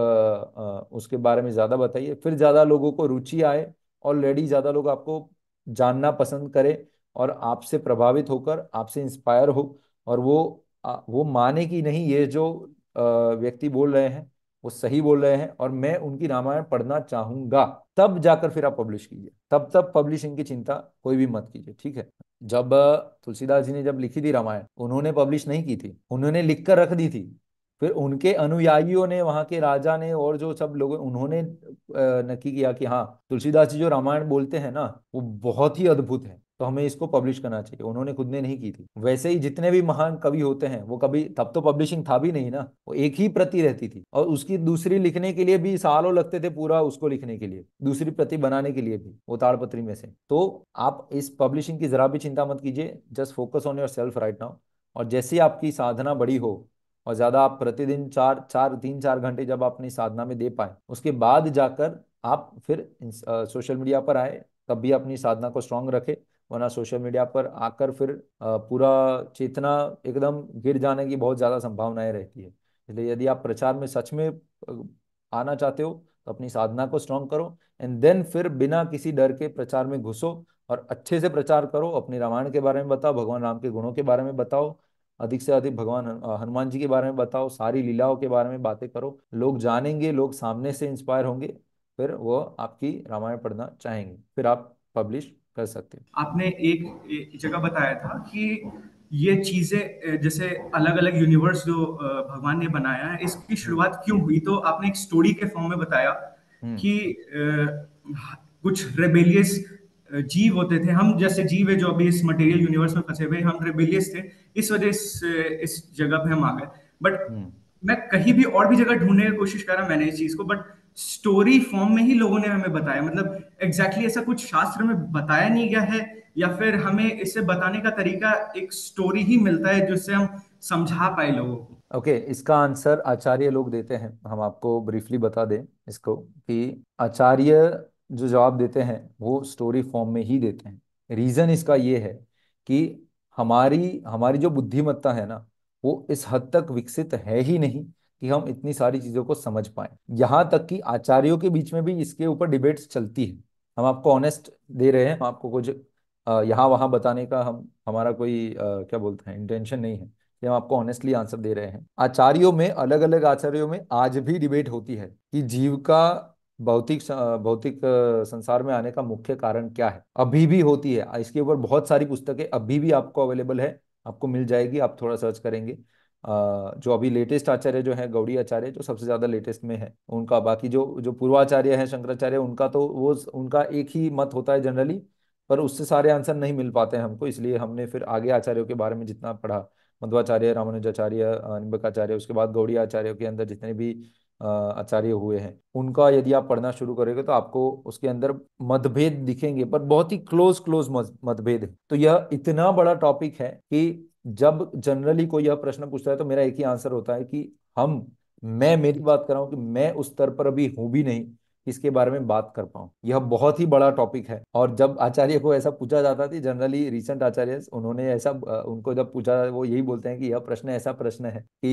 उसके बारे में ज़्यादा बताइए फिर ज़्यादा लोगों को रुचि आए ऑलरेडी ज़्यादा लोग आपको जानना पसंद करें और आपसे प्रभावित होकर आपसे इंस्पायर हो और वो वो माने कि नहीं ये जो व्यक्ति बोल रहे हैं वो सही बोल रहे हैं और मैं उनकी रामायण पढ़ना चाहूंगा तब जाकर फिर आप पब्लिश कीजिए तब तब पब्लिशिंग की चिंता कोई भी मत कीजिए ठीक है जब तुलसीदास जी ने जब लिखी थी रामायण उन्होंने पब्लिश नहीं की थी उन्होंने लिख कर रख दी थी फिर उनके अनुयायियों ने वहां के राजा ने और जो सब लोग उन्होंने नक्की किया कि हाँ तुलसीदास जी जो रामायण बोलते हैं ना वो बहुत ही अद्भुत है तो हमें इसको पब्लिश करना चाहिए उन्होंने खुद ने नहीं की थी वैसे ही जितने भी महान कवि होते हैं वो कभी तब तो पब्लिशिंग था भी नहीं ना वो एक ही प्रति रहती थी और उसकी दूसरी लिखने के लिए भी सालों लगते थे पूरा उसको लिखने के लिए दूसरी प्रति बनाने के लिए भी वो ताड़पत्री में से तो आप इस पब्लिशिंग की जरा भी चिंता मत कीजिए just focus on yourself right now और जैसे आपकी साधना बड़ी हो और ज्यादा आप प्रतिदिन चार चार तीन चार घंटे जब आप अपनी साधना में दे पाए उसके बाद जाकर आप फिर सोशल मीडिया पर आए तब भी अपनी साधना को स्ट्रांग रखे वरना सोशल मीडिया पर आकर फिर पूरा चेतना एकदम गिर जाने की बहुत ज़्यादा संभावनाएं रहती है इसलिए यदि आप प्रचार में सच में आना चाहते हो तो अपनी साधना को स्ट्रांग करो एंड देन फिर बिना किसी डर के प्रचार में घुसो और अच्छे से प्रचार करो अपने रामायण के बारे में बताओ भगवान राम के गुणों के बारे में बताओ अधिक से अधिक भगवान हनुमान जी के बारे में बताओ सारी लीलाओं के बारे में बातें करो लोग जानेंगे लोग सामने से इंस्पायर होंगे फिर वो आपकी रामायण पढ़ना चाहेंगे फिर आप पब्लिश कर सकते हो आपने एक जगह बताया था कि ये चीजें जैसे अलग अलग यूनिवर्स जो भगवान ने बनाया है इसकी हम्म। शुरुआत क्यों हुई तो आपने एक स्टोरी के फॉर्म में बताया हम्म। कि कुछ रेबेलियस जीव होते थे हम जैसे जीव है जो अभी इस मटेरियल यूनिवर्स में फंसे हुए हम रेबिलियस थे इस वजह से इस जगह पे हम आ गए बट हम्म। मैं कहीं भी और भी जगह ढूंढने की कोशिश कर रहा मैंने इस चीज को बट स्टोरी फॉर्म में ही लोगों ने हमें बताया मतलब एग्जैक्टली exactly ऐसा कुछ शास्त्र में बताया नहीं गया है या फिर हमें इसे बताने का तरीका एक स्टोरी ही मिलता है जिससे हम समझा पाए लोगों को ओके okay, इसका आंसर आचार्य लोग देते हैं हम आपको ब्रीफली बता दें इसको कि आचार्य जो जवाब देते हैं वो स्टोरी फॉर्म में ही देते हैं रीज़न इसका ये है कि हमारी हमारी जो बुद्धिमत्ता है ना वो इस हद तक विकसित है ही नहीं कि हम इतनी सारी चीज़ों को समझ पाए यहाँ तक कि आचार्यों के बीच में भी इसके ऊपर डिबेट्स चलती है हम आपको ऑनेस्ट दे रहे हैं हम आपको कुछ यहाँ वहां बताने का हम हमारा कोई आ, क्या बोलते हैं इंटेंशन नहीं है कि हम आपको ऑनेस्टली आंसर दे रहे हैं आचार्यों में अलग अलग आचार्यों में आज भी डिबेट होती है कि जीव का भौतिक भौतिक संसार में आने का मुख्य कारण क्या है अभी भी होती है इसके ऊपर बहुत सारी पुस्तकें अभी भी आपको अवेलेबल है आपको मिल जाएगी आप थोड़ा सर्च करेंगे जो अभी लेटेस्ट आचार्य जो है गौड़ी आचार्य जो सबसे ज्यादा लेटेस्ट में है उनका बाकी जो जो पूर्वाचार्य है शंकराचार्य उनका तो वो उनका एक ही मत होता है जनरली पर उससे सारे आंसर नहीं मिल पाते हैं हमको इसलिए हमने फिर आगे आचार्यों के बारे में जितना पढ़ा मध्वाचार्य रामानुजाचार्य निम्बकाचार्य उसके बाद गौड़ी आचार्यों के अंदर जितने भी आचार्य हुए हैं उनका यदि आप पढ़ना शुरू करेंगे तो आपको उसके अंदर मतभेद दिखेंगे पर बहुत ही क्लोज क्लोज मतभेद है तो यह इतना बड़ा टॉपिक है कि जब जनरली कोई यह प्रश्न पूछता है तो मेरा एक ही आंसर होता है कि हम मैं मेरी बात कर रहा हूं कि मैं उस स्तर पर अभी हूं भी नहीं इसके बारे में बात कर पाऊं यह बहुत ही बड़ा टॉपिक है और जब आचार्य को ऐसा पूछा जाता था जनरली रिसेंट आचार्य उन्होंने ऐसा उनको जब पूछा वो यही बोलते हैं कि यह प्रश्न ऐसा प्रश्न है कि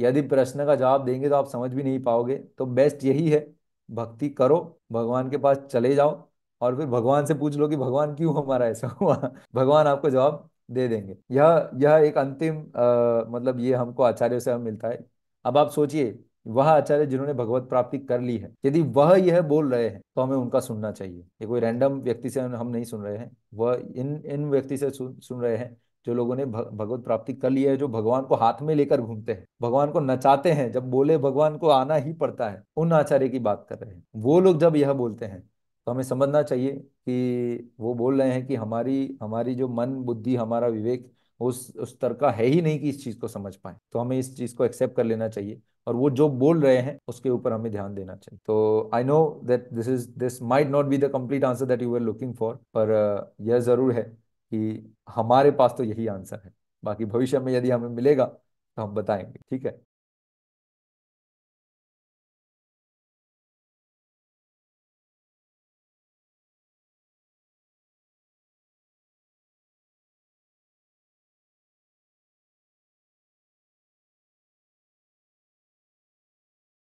यदि प्रश्न का जवाब देंगे तो आप समझ भी नहीं पाओगे तो बेस्ट यही है भक्ति करो भगवान के पास चले जाओ और फिर भगवान से पूछ लो कि भगवान क्यों हमारा ऐसा हुआ भगवान आपको जवाब दे देंगे यह यह एक अंतिम आ, मतलब ये हमको आचार्यों से हम मिलता है अब आप सोचिए वह आचार्य जिन्होंने भगवत प्राप्ति कर ली है यदि वह यह बोल रहे हैं तो हमें उनका सुनना चाहिए ये कोई रैंडम व्यक्ति से हम नहीं सुन रहे हैं वह इन इन व्यक्ति से सुन सुन रहे हैं जो लोगों ने भगवत प्राप्ति कर लिया है जो भगवान को हाथ में लेकर घूमते हैं भगवान को नचाते हैं जब बोले भगवान को आना ही पड़ता है उन आचार्य की बात कर रहे हैं वो लोग जब यह बोलते हैं तो हमें समझना चाहिए कि वो बोल रहे हैं कि हमारी हमारी जो मन बुद्धि हमारा विवेक उस उस स्तर का है ही नहीं कि इस चीज़ को समझ पाए तो हमें इस चीज़ को एक्सेप्ट कर लेना चाहिए और वो जो बोल रहे हैं उसके ऊपर हमें ध्यान देना चाहिए तो I know that this is this might not be the complete answer that you are looking for पर uh, यह ज़रूर है कि हमारे पास तो यही आंसर है बाकी भविष्य में यदि हमें मिलेगा तो हम बताएंगे ठीक है